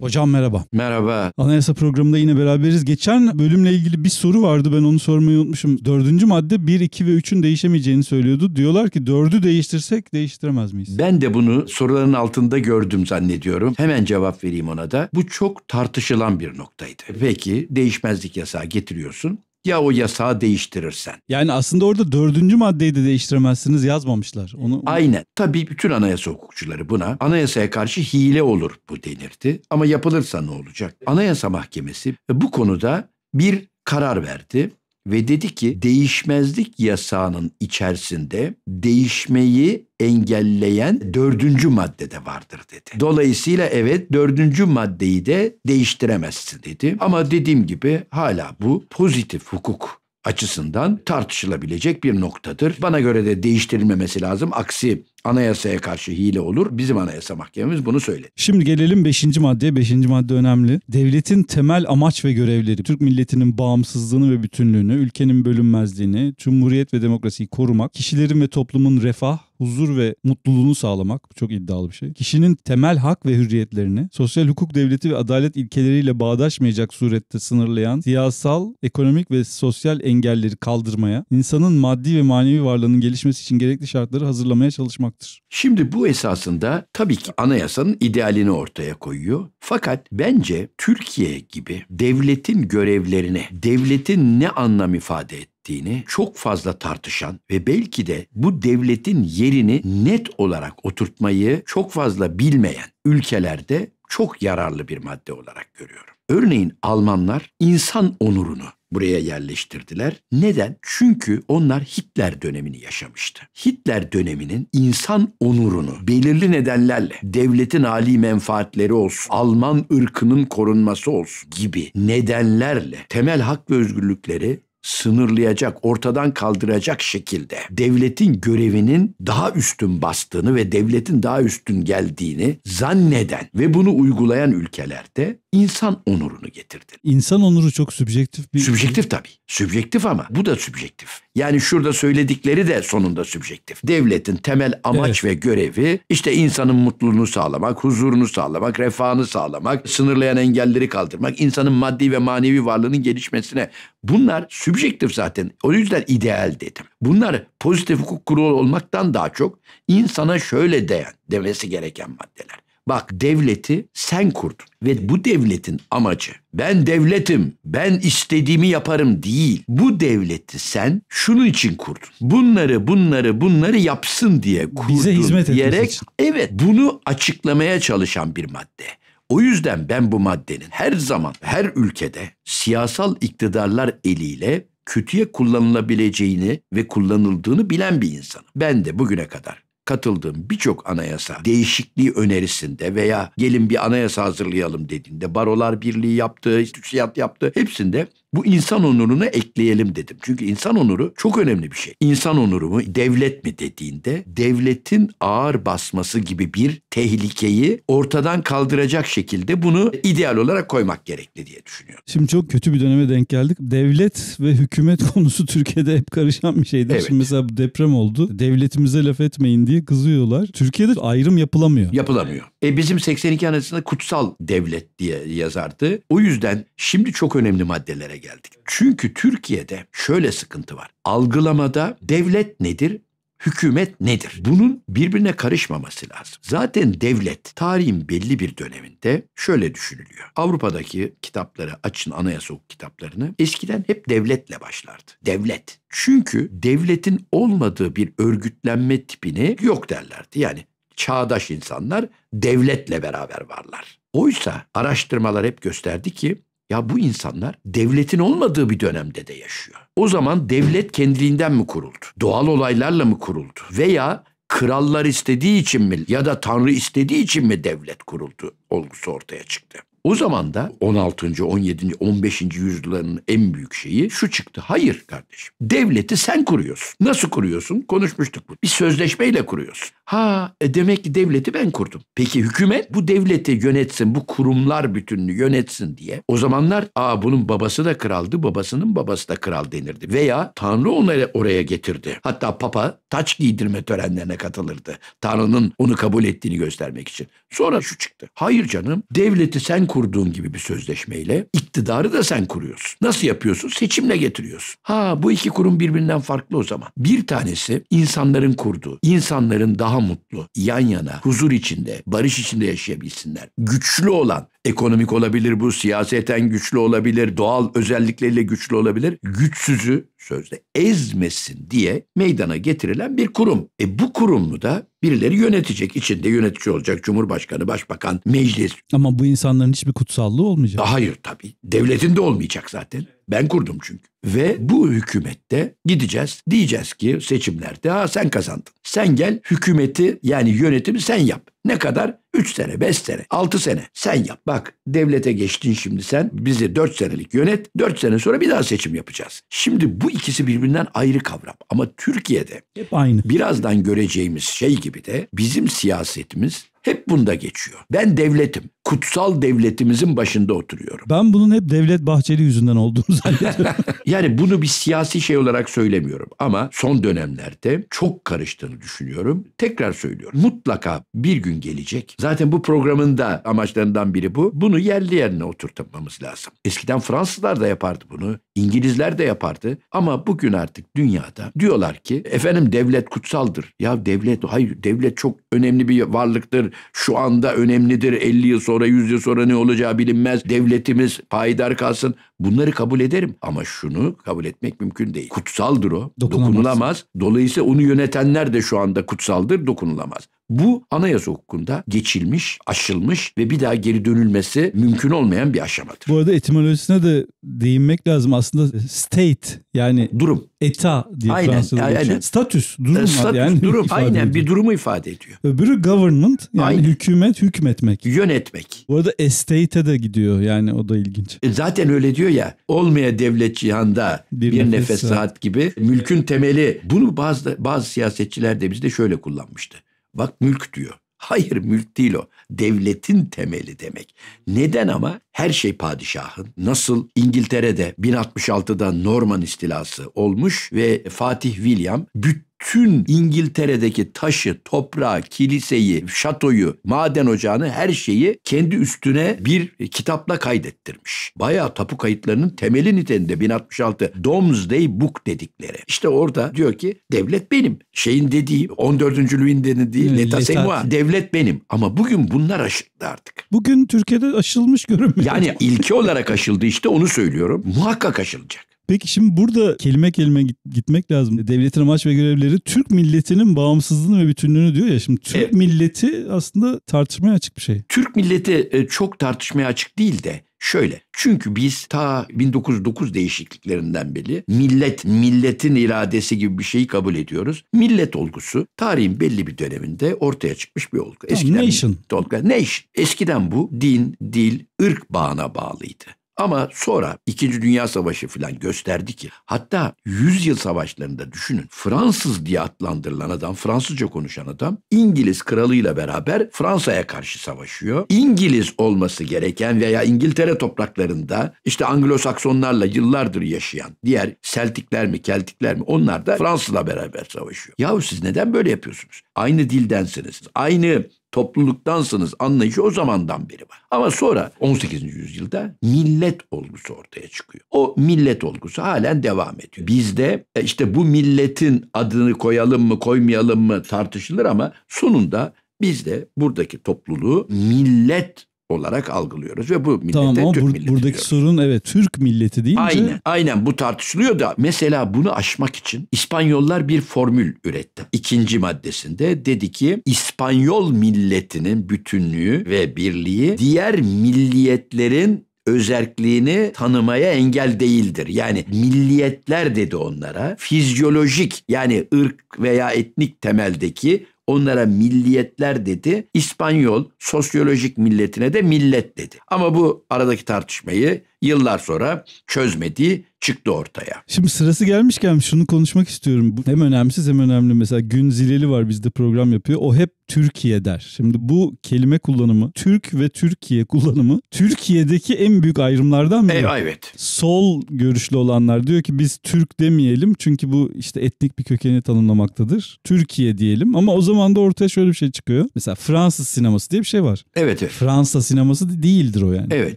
Hocam merhaba. Merhaba. Anayasa programında yine beraberiz. Geçen bölümle ilgili bir soru vardı ben onu sormayı unutmuşum. Dördüncü madde 1, 2 ve 3'ün değişemeyeceğini söylüyordu. Diyorlar ki 4'ü değiştirsek değiştiremez miyiz? Ben de bunu soruların altında gördüm zannediyorum. Hemen cevap vereyim ona da. Bu çok tartışılan bir noktaydı. Peki değişmezlik yasağı getiriyorsun ya o yasağı değiştirirsen. Yani aslında orada dördüncü maddeyi de değiştiremezsiniz yazmamışlar. Onu, onu... Aynen. Tabii bütün anayasa hukukçuları buna anayasaya karşı hile olur bu denirdi. Ama yapılırsa ne olacak? Anayasa Mahkemesi bu konuda bir karar verdi ve dedi ki değişmezlik yasağının içerisinde değişmeyi engelleyen dördüncü madde de vardır dedi. Dolayısıyla evet dördüncü maddeyi de değiştiremezsin dedi. Ama dediğim gibi hala bu pozitif hukuk açısından tartışılabilecek bir noktadır. Bana göre de değiştirilmemesi lazım. Aksi anayasaya karşı hile olur. Bizim anayasa mahkememiz bunu söyledi. Şimdi gelelim 5. maddeye. 5. madde önemli. Devletin temel amaç ve görevleri, Türk milletinin bağımsızlığını ve bütünlüğünü, ülkenin bölünmezliğini, cumhuriyet ve demokrasiyi korumak, kişilerin ve toplumun refah, huzur ve mutluluğunu sağlamak bu çok iddialı bir şey. Kişinin temel hak ve hürriyetlerini sosyal hukuk devleti ve adalet ilkeleriyle bağdaşmayacak surette sınırlayan siyasal, ekonomik ve sosyal engelleri kaldırmaya, insanın maddi ve manevi varlığının gelişmesi için gerekli şartları hazırlamaya çalışmak olmaktır. Şimdi bu esasında tabii ki anayasanın idealini ortaya koyuyor. Fakat bence Türkiye gibi devletin görevlerine, devletin ne anlam ifade et ettiğini çok fazla tartışan ve belki de bu devletin yerini net olarak oturtmayı çok fazla bilmeyen ülkelerde çok yararlı bir madde olarak görüyorum. Örneğin Almanlar insan onurunu buraya yerleştirdiler. Neden? Çünkü onlar Hitler dönemini yaşamıştı. Hitler döneminin insan onurunu belirli nedenlerle devletin âli menfaatleri olsun, Alman ırkının korunması olsun gibi nedenlerle temel hak ve özgürlükleri sınırlayacak, ortadan kaldıracak şekilde devletin görevinin daha üstün bastığını ve devletin daha üstün geldiğini zanneden ve bunu uygulayan ülkelerde insan onurunu getirdi. İnsan onuru çok sübjektif bir... Sübjektif şey. tabii. Sübjektif ama bu da sübjektif. Yani şurada söyledikleri de sonunda sübjektif. Devletin temel amaç evet. ve görevi işte insanın mutluluğunu sağlamak, huzurunu sağlamak, refahını sağlamak, sınırlayan engelleri kaldırmak, insanın maddi ve manevi varlığının gelişmesine. Bunlar sübjektif zaten. O yüzden ideal dedim. Bunlar pozitif hukuk kurulu olmaktan daha çok insana şöyle değen, demesi gereken maddeler. Bak devleti sen kurdun ve bu devletin amacı ben devletim, ben istediğimi yaparım değil. Bu devleti sen şunun için kurdun. Bunları, bunları, bunları yapsın diye kurdun Bize hizmet diyerek için. evet bunu açıklamaya çalışan bir madde. O yüzden ben bu maddenin her zaman her ülkede siyasal iktidarlar eliyle kötüye kullanılabileceğini ve kullanıldığını bilen bir insanım. Ben de bugüne kadar katıldığım birçok anayasa değişikliği önerisinde veya gelin bir anayasa hazırlayalım dediğinde Barolar Birliği yaptı, TÜSİAD yaptı hepsinde bu insan onurunu ekleyelim dedim. Çünkü insan onuru çok önemli bir şey. İnsan onuru mu, devlet mi dediğinde devletin ağır basması gibi bir tehlikeyi ortadan kaldıracak şekilde bunu ideal olarak koymak gerekli diye düşünüyorum. Şimdi çok kötü bir döneme denk geldik. Devlet ve hükümet konusu Türkiye'de hep karışan bir şeydi. Evet. Şimdi mesela bu deprem oldu. Devletimize laf etmeyin diye kızıyorlar. Türkiye'de ayrım yapılamıyor. Yapılamıyor. E bizim 82 anasında kutsal devlet diye yazardı. O yüzden şimdi çok önemli maddelere geldik. Çünkü Türkiye'de şöyle sıkıntı var. Algılamada devlet nedir? hükümet nedir? Bunun birbirine karışmaması lazım. Zaten devlet tarihin belli bir döneminde şöyle düşünülüyor. Avrupa'daki kitapları açın anayasa hukuk kitaplarını. Eskiden hep devletle başlardı. Devlet. Çünkü devletin olmadığı bir örgütlenme tipini yok derlerdi. Yani çağdaş insanlar devletle beraber varlar. Oysa araştırmalar hep gösterdi ki ya bu insanlar devletin olmadığı bir dönemde de yaşıyor. O zaman devlet kendiliğinden mi kuruldu? Doğal olaylarla mı kuruldu? Veya krallar istediği için mi ya da tanrı istediği için mi devlet kuruldu olgusu ortaya çıktı? O zaman da 16. 17. 15. yüzyılların en büyük şeyi şu çıktı. Hayır kardeşim. Devleti sen kuruyorsun. Nasıl kuruyorsun? Konuşmuştuk bu. Bir sözleşmeyle kuruyorsun. Ha e demek ki devleti ben kurdum. Peki hükümet bu devleti yönetsin, bu kurumlar bütününü yönetsin diye. O zamanlar aa bunun babası da kraldı, babasının babası da kral denirdi. Veya Tanrı onları oraya getirdi. Hatta Papa taç giydirme törenlerine katılırdı. Tanrı'nın onu kabul ettiğini göstermek için. Sonra şu çıktı. Hayır canım devleti sen kurduğun gibi bir sözleşmeyle iktidarı da sen kuruyorsun. Nasıl yapıyorsun? Seçimle getiriyorsun. Ha bu iki kurum birbirinden farklı o zaman. Bir tanesi insanların kurduğu, insanların daha mutlu, yan yana, huzur içinde, barış içinde yaşayabilsinler. Güçlü olan, ekonomik olabilir bu, siyaseten güçlü olabilir, doğal özellikleriyle güçlü olabilir. Güçsüzü, sözde ezmesin diye meydana getirilen bir kurum. E bu kurumlu da birileri yönetecek. İçinde yönetici olacak Cumhurbaşkanı, Başbakan, meclis. Ama bu insanların hiçbir kutsallığı olmayacak. Hayır tabii. Devletin de olmayacak zaten. Ben kurdum çünkü. Ve bu hükümette gideceğiz. Diyeceğiz ki seçimlerde ha sen kazandın. Sen gel hükümeti yani yönetimi sen yap. Ne kadar? 3 sene, 5 sene, 6 sene. Sen yap. Bak devlete geçtin şimdi sen. Bizi 4 senelik yönet. 4 sene sonra bir daha seçim yapacağız. Şimdi bu ikisi birbirinden ayrı kavram. Ama Türkiye'de hep aynı. Birazdan göreceğimiz şey gibi de bizim siyasetimiz hep bunda geçiyor. Ben devletim kutsal devletimizin başında oturuyorum. Ben bunun hep Devlet Bahçeli yüzünden olduğunu zannediyorum. yani bunu bir siyasi şey olarak söylemiyorum ama son dönemlerde çok karıştığını düşünüyorum. Tekrar söylüyorum. Mutlaka bir gün gelecek. Zaten bu programın da amaçlarından biri bu. Bunu yerli yerine oturtmamız lazım. Eskiden Fransızlar da yapardı bunu. İngilizler de yapardı. Ama bugün artık dünyada diyorlar ki efendim devlet kutsaldır. Ya devlet hayır devlet çok önemli bir varlıktır. Şu anda önemlidir. 50 yıl sonra, yüz yıl sonra ne olacağı bilinmez. Devletimiz payidar kalsın. Bunları kabul ederim ama şunu kabul etmek mümkün değil. Kutsaldır o. Dokunulamaz. dokunulamaz. Dolayısıyla onu yönetenler de şu anda kutsaldır, dokunulamaz. Bu anayasa hukukunda geçilmiş, aşılmış ve bir daha geri dönülmesi mümkün olmayan bir aşamadır. Bu arada etimolojisine de değinmek lazım. Aslında state yani durum. Eta diye aynen, Fransızca. Aynen. Statüs, durum e, statüs, yani durum aynen ediyor. bir durumu ifade ediyor. Öbürü government yani aynen. hükümet hükmetmek. Yönetmek. Bu arada estate'e de gidiyor yani o da ilginç. E, zaten öyle diyor ya olmaya devlet cihanda bir, bir nefes, nefes saat gibi mülkün temeli. Bunu bazı bazı siyasetçiler de bizde şöyle kullanmıştı. Bak mülk diyor. Hayır mülk değil o. Devletin temeli demek. Neden ama? Her şey padişahın. Nasıl İngiltere'de 1066'da Norman istilası olmuş ve Fatih William bütün bütün İngiltere'deki taşı, toprağı, kiliseyi, şatoyu, maden ocağını her şeyi kendi üstüne bir kitapla kaydettirmiş. Bayağı tapu kayıtlarının temeli niteliğinde 1066 Domesday Book dedikleri. İşte orada diyor ki devlet benim. Şeyin dediği 14. Louis'in dediği Leta Semua devlet benim. Ama bugün bunlar aşıldı artık. Bugün Türkiye'de aşılmış görünmüyor. Yani ilki olarak aşıldı işte onu söylüyorum. Muhakkak aşılacak. Peki şimdi burada kelime kelime gitmek lazım. E, devletin amaç ve görevleri Türk milletinin bağımsızlığını ve bütünlüğünü diyor ya. Şimdi Türk evet. milleti aslında tartışmaya açık bir şey. Türk milleti e, çok tartışmaya açık değil de Şöyle çünkü biz ta 1909 değişikliklerinden beri millet, milletin iradesi gibi bir şeyi kabul ediyoruz. Millet olgusu tarihin belli bir döneminde ortaya çıkmış bir olgu. Eskiden, nation. Olgu, nation. Eskiden bu din, dil, ırk bağına bağlıydı. Ama sonra İkinci Dünya Savaşı falan gösterdi ki hatta Yüzyıl Savaşlarında düşünün Fransız diye adlandırılan adam, Fransızca konuşan adam İngiliz kralıyla beraber Fransa'ya karşı savaşıyor. İngiliz olması gereken veya İngiltere topraklarında işte Anglo-Saksonlarla yıllardır yaşayan diğer Seltikler mi Keltikler mi onlar da Fransızla beraber savaşıyor. Yahu siz neden böyle yapıyorsunuz? Aynı dildensiniz. Aynı topluluktansınız anlayışı o zamandan beri var. Ama sonra 18. yüzyılda millet olgusu ortaya çıkıyor. O millet olgusu halen devam ediyor. Bizde e, işte bu milletin adını koyalım mı koymayalım mı tartışılır ama sonunda biz de buradaki topluluğu millet olarak algılıyoruz ve bu millete tamam, Türk bur- milleti buradaki diyoruz. sorun evet Türk milleti değil mi? Aynen, aynen bu tartışılıyor da mesela bunu aşmak için İspanyollar bir formül üretti. İkinci maddesinde dedi ki İspanyol milletinin bütünlüğü ve birliği diğer milliyetlerin özerkliğini tanımaya engel değildir. Yani milliyetler dedi onlara fizyolojik yani ırk veya etnik temeldeki Onlara milliyetler dedi. İspanyol sosyolojik milletine de millet dedi. Ama bu aradaki tartışmayı yıllar sonra çözmediği çıktı ortaya. Şimdi sırası gelmişken şunu konuşmak istiyorum. Hem önemsiz hem önemli. Mesela Gün Zileli var bizde program yapıyor. O hep Türkiye der. Şimdi bu kelime kullanımı, Türk ve Türkiye kullanımı Türkiye'deki en büyük ayrımlardan biri. Evet, evet. Sol görüşlü olanlar diyor ki biz Türk demeyelim çünkü bu işte etnik bir kökeni tanımlamaktadır. Türkiye diyelim ama o zaman da ortaya şöyle bir şey çıkıyor. Mesela Fransız sineması diye bir şey var. Evet. evet. Fransa sineması değildir o yani. Evet.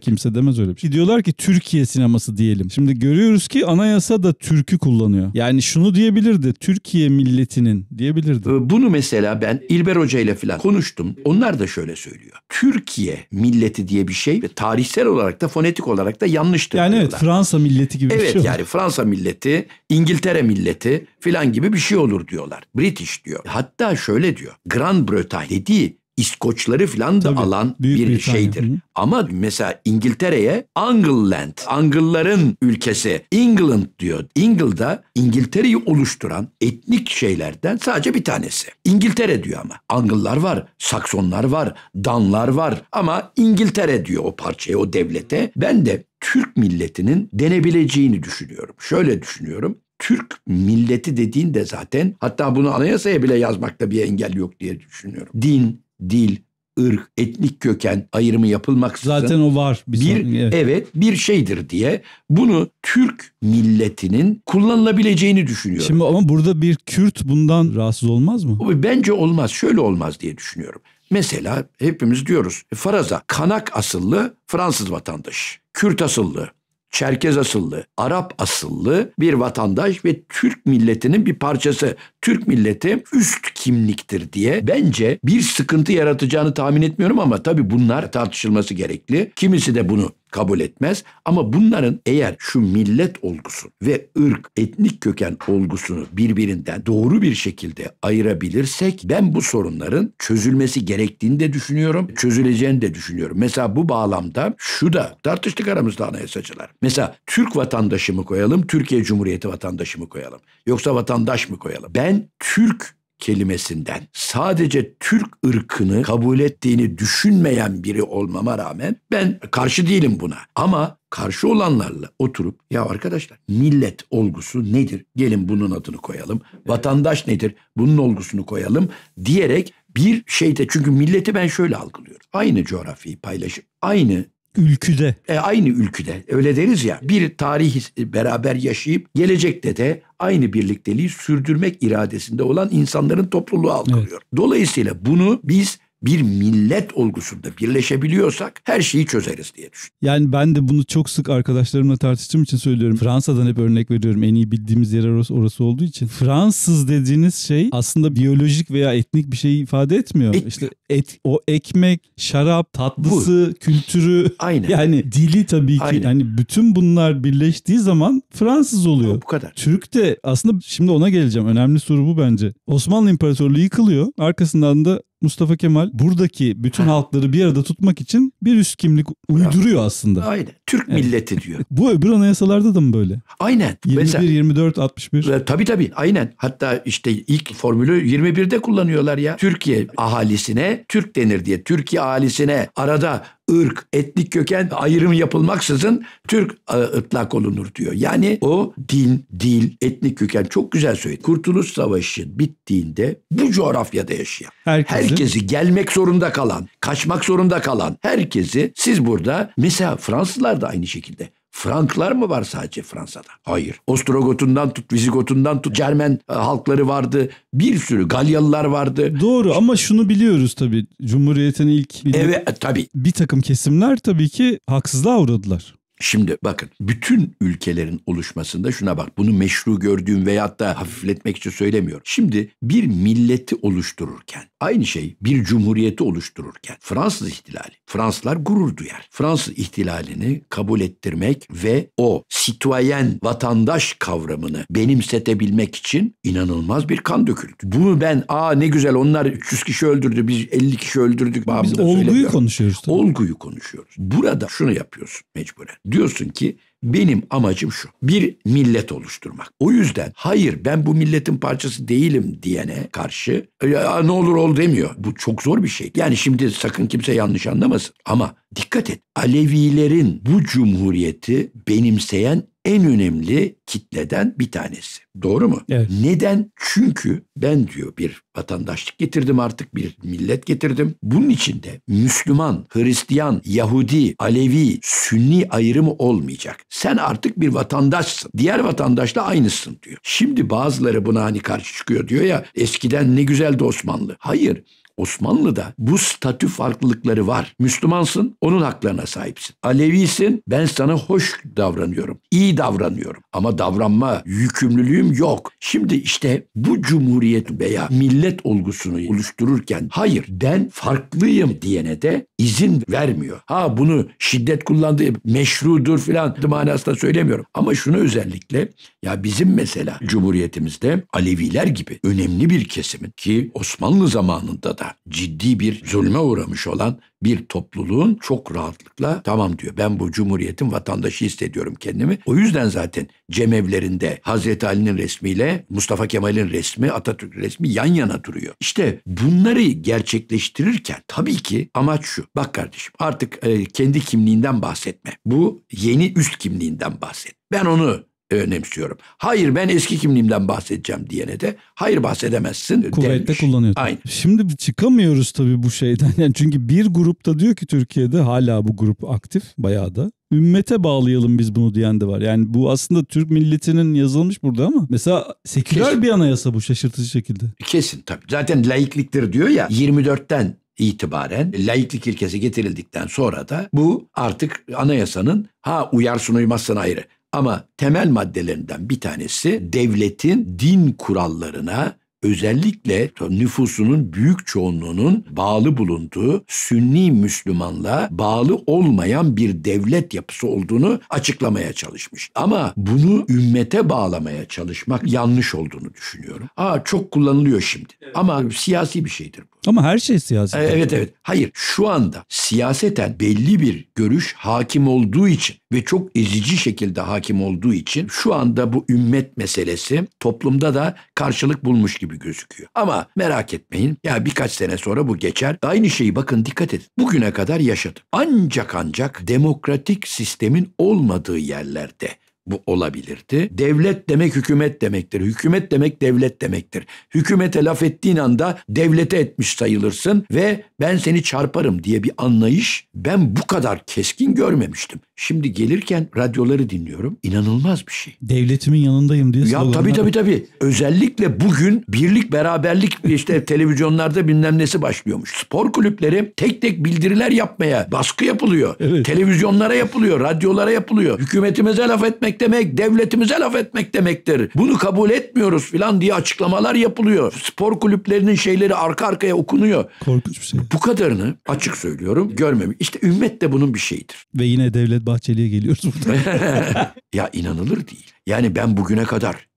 Kimse demez öyle bir şey. Diyorlar ki Türkiye sineması diyelim. Şimdi görüyoruz ki anayasa da türkü kullanıyor. Yani şunu diyebilirdi. Türkiye milletinin diyebilirdi. Ee, bunu mesela ben İlber Hoca ile falan konuştum. Onlar da şöyle söylüyor. Türkiye milleti diye bir şey ve tarihsel olarak da fonetik olarak da yanlıştır. Yani diyorlar. evet Fransa milleti gibi evet, bir şey. Evet yani Fransa milleti, İngiltere milleti filan gibi bir şey olur diyorlar. British diyor. Hatta şöyle diyor. Grand Bretagne dediği İskoçları filan da Tabii, alan Büyük bir Britanya. şeydir. Hı. Ama mesela İngiltere'ye Angleland, Angılların ülkesi England diyor. Engle'da İngiltere'yi oluşturan etnik şeylerden sadece bir tanesi. İngiltere diyor ama. Angıllar var, Saksonlar var, Danlar var ama İngiltere diyor o parçaya, o devlete. Ben de Türk milletinin denebileceğini düşünüyorum. Şöyle düşünüyorum. Türk milleti dediğin de zaten hatta bunu anayasaya bile yazmakta bir engel yok diye düşünüyorum. Din, dil, ırk, etnik köken ayrımı yapılmaksızın zaten o var bir, bir evet. evet bir şeydir diye bunu Türk milletinin kullanılabileceğini düşünüyorum. Şimdi ama burada bir Kürt bundan rahatsız olmaz mı? Bence olmaz. Şöyle olmaz diye düşünüyorum. Mesela hepimiz diyoruz e, faraza kanak asıllı Fransız vatandaşı, Kürt asıllı Çerkez asıllı, Arap asıllı bir vatandaş ve Türk milletinin bir parçası. Türk milleti üst kimliktir diye bence bir sıkıntı yaratacağını tahmin etmiyorum ama tabii bunlar tartışılması gerekli. Kimisi de bunu kabul etmez. Ama bunların eğer şu millet olgusu ve ırk, etnik köken olgusunu birbirinden doğru bir şekilde ayırabilirsek ben bu sorunların çözülmesi gerektiğini de düşünüyorum, çözüleceğini de düşünüyorum. Mesela bu bağlamda şu da tartıştık aramızda anayasacılar. Mesela Türk vatandaşı mı koyalım, Türkiye Cumhuriyeti vatandaşı mı koyalım? Yoksa vatandaş mı koyalım? Ben Türk kelimesinden sadece Türk ırkını kabul ettiğini düşünmeyen biri olmama rağmen ben karşı değilim buna. Ama karşı olanlarla oturup ya arkadaşlar millet olgusu nedir? Gelin bunun adını koyalım. Vatandaş nedir? Bunun olgusunu koyalım diyerek bir şeyde çünkü milleti ben şöyle algılıyorum. Aynı coğrafyayı paylaşıp aynı Ülküde. E, aynı ülküde. Öyle deriz ya. Bir tarihi beraber yaşayıp gelecekte de aynı birlikteliği sürdürmek iradesinde olan insanların topluluğu algılıyor. Evet. Dolayısıyla bunu biz bir millet olgusunda birleşebiliyorsak her şeyi çözeriz diye düşünüyorum. Yani ben de bunu çok sık arkadaşlarımla tartıştığım için söylüyorum. Fransa'dan hep örnek veriyorum. En iyi bildiğimiz yer orası, orası olduğu için. Fransız dediğiniz şey aslında biyolojik veya etnik bir şey ifade etmiyor. Et, işte et, o ekmek, şarap, tatlısı, bu. kültürü. Aynen. Yani dili tabii ki. Aynen. Yani bütün bunlar birleştiği zaman Fransız oluyor. Ama bu kadar. Türk de aslında şimdi ona geleceğim. Önemli soru bu bence. Osmanlı İmparatorluğu yıkılıyor. Arkasından da Mustafa Kemal buradaki bütün halkları bir arada tutmak için bir üst kimlik uyduruyor aslında. Aynen. Türk evet. milleti diyor. Bu öbür anayasalarda da mı böyle? Aynen. 21, Mesela, 24, 61. E, tabii tabii aynen. Hatta işte ilk formülü 21'de kullanıyorlar ya. Türkiye ahalisine Türk denir diye. Türkiye ahalisine arada ırk, etnik köken ayrımı yapılmaksızın Türk e, ıtlak olunur diyor. Yani o din, dil, etnik köken çok güzel söyledi. Kurtuluş Savaşı bittiğinde bu coğrafyada yaşayan, herkesi, herkesi gelmek zorunda kalan, kaçmak zorunda kalan herkesi siz burada mesela Fransızlar da aynı şekilde Franklar mı var sadece Fransa'da? Hayır. Ostrogotundan tut, Vizigotundan tut, Cermen e, halkları vardı. Bir sürü Galyalılar vardı. Doğru ama şunu biliyoruz tabii. Cumhuriyet'in ilk... Evet e, tabii. Bir takım kesimler tabii ki haksızlığa uğradılar. Şimdi bakın bütün ülkelerin oluşmasında şuna bak bunu meşru gördüğüm veyahut da hafifletmek için söylemiyorum. Şimdi bir milleti oluştururken aynı şey bir cumhuriyeti oluştururken Fransız ihtilali Fransızlar gurur duyar. Fransız ihtilalini kabul ettirmek ve o sitüayen vatandaş kavramını benimsetebilmek için inanılmaz bir kan döküldü. Bunu ben aa ne güzel onlar 300 kişi öldürdü biz 50 kişi öldürdük. Biz olguyu konuşuyoruz. Tabii. Olguyu konuşuyoruz. Burada şunu yapıyorsun mecburen diyorsun ki benim amacım şu. Bir millet oluşturmak. O yüzden hayır ben bu milletin parçası değilim diyene karşı ya, ne olur ol demiyor. Bu çok zor bir şey. Yani şimdi sakın kimse yanlış anlamasın. Ama dikkat et. Alevilerin bu cumhuriyeti benimseyen en önemli kitleden bir tanesi. Doğru mu? Evet. Neden? Çünkü ben diyor bir vatandaşlık getirdim artık bir millet getirdim. Bunun içinde Müslüman, Hristiyan, Yahudi, Alevi, Sünni ayrımı olmayacak. Sen artık bir vatandaşsın. Diğer vatandaşla aynısın diyor. Şimdi bazıları buna hani karşı çıkıyor diyor ya eskiden ne güzeldi Osmanlı. Hayır Osmanlı'da bu statü farklılıkları var. Müslümansın, onun haklarına sahipsin. Alevisin, ben sana hoş davranıyorum, iyi davranıyorum. Ama davranma yükümlülüğüm yok. Şimdi işte bu cumhuriyet veya millet olgusunu oluştururken hayır ben farklıyım diyene de izin vermiyor. Ha bunu şiddet kullandığı meşrudur filan manasında söylemiyorum. Ama şunu özellikle ya bizim mesela Cumhuriyetimizde Aleviler gibi önemli bir kesimin ki Osmanlı zamanında da hayatta ciddi bir zulme uğramış olan bir topluluğun çok rahatlıkla tamam diyor. Ben bu cumhuriyetin vatandaşı hissediyorum kendimi. O yüzden zaten cemevlerinde Hazreti Ali'nin resmiyle Mustafa Kemal'in resmi, Atatürk resmi yan yana duruyor. İşte bunları gerçekleştirirken tabii ki amaç şu. Bak kardeşim artık e, kendi kimliğinden bahsetme. Bu yeni üst kimliğinden bahset. Ben onu e, önemsiyorum. Hayır ben eski kimliğimden bahsedeceğim diyene de hayır bahsedemezsin. Kuvvetle denmiş. kullanıyor. Aynı. Şimdi çıkamıyoruz tabii bu şeyden. Yani çünkü bir grupta diyor ki Türkiye'de hala bu grup aktif bayağı da ümmete bağlayalım biz bunu diyen de var. Yani bu aslında Türk milletinin yazılmış burada ama mesela seküler Kesin. bir anayasa bu şaşırtıcı şekilde. Kesin tabii. Zaten laikliktir diyor ya 24'ten itibaren laiklik ilkesi getirildikten sonra da bu artık anayasanın ha uyarsın uymazsın ayrı ama temel maddelerinden bir tanesi devletin din kurallarına özellikle nüfusunun büyük çoğunluğunun bağlı bulunduğu Sünni Müslümanla bağlı olmayan bir devlet yapısı olduğunu açıklamaya çalışmış. Ama bunu ümmete bağlamaya çalışmak yanlış olduğunu düşünüyorum. Aa çok kullanılıyor şimdi. Evet. Ama siyasi bir şeydir bu. Ama her şey siyasi. Ee, evet evet. Hayır şu anda siyaseten belli bir görüş hakim olduğu için ve çok ezici şekilde hakim olduğu için şu anda bu ümmet meselesi toplumda da karşılık bulmuş gibi gözüküyor. Ama merak etmeyin ya birkaç sene sonra bu geçer. Aynı şeyi bakın dikkat edin. Bugüne kadar yaşadım. Ancak ancak demokratik sistemin olmadığı yerlerde bu olabilirdi. Devlet demek hükümet demektir. Hükümet demek devlet demektir. Hükümete laf ettiğin anda devlete etmiş sayılırsın ve ben seni çarparım diye bir anlayış ben bu kadar keskin görmemiştim. Şimdi gelirken radyoları dinliyorum. İnanılmaz bir şey. Devletimin yanındayım diye. Ya tabii tabii tabii. Özellikle bugün birlik beraberlik işte televizyonlarda bilmem nesi başlıyormuş. Spor kulüpleri tek tek bildiriler yapmaya baskı yapılıyor. Evet. Televizyonlara yapılıyor, radyolara yapılıyor. Hükümetimize laf etmek demek, devletimize laf etmek demektir. Bunu kabul etmiyoruz filan diye açıklamalar yapılıyor. Spor kulüplerinin şeyleri arka arkaya okunuyor. Korkunç bir şey. Bu kadarını açık söylüyorum görmemiş. İşte ümmet de bunun bir şeyidir. Ve yine devlet Bahçeli'ye geliyoruz burada. ya inanılır değil. Yani ben bugüne kadar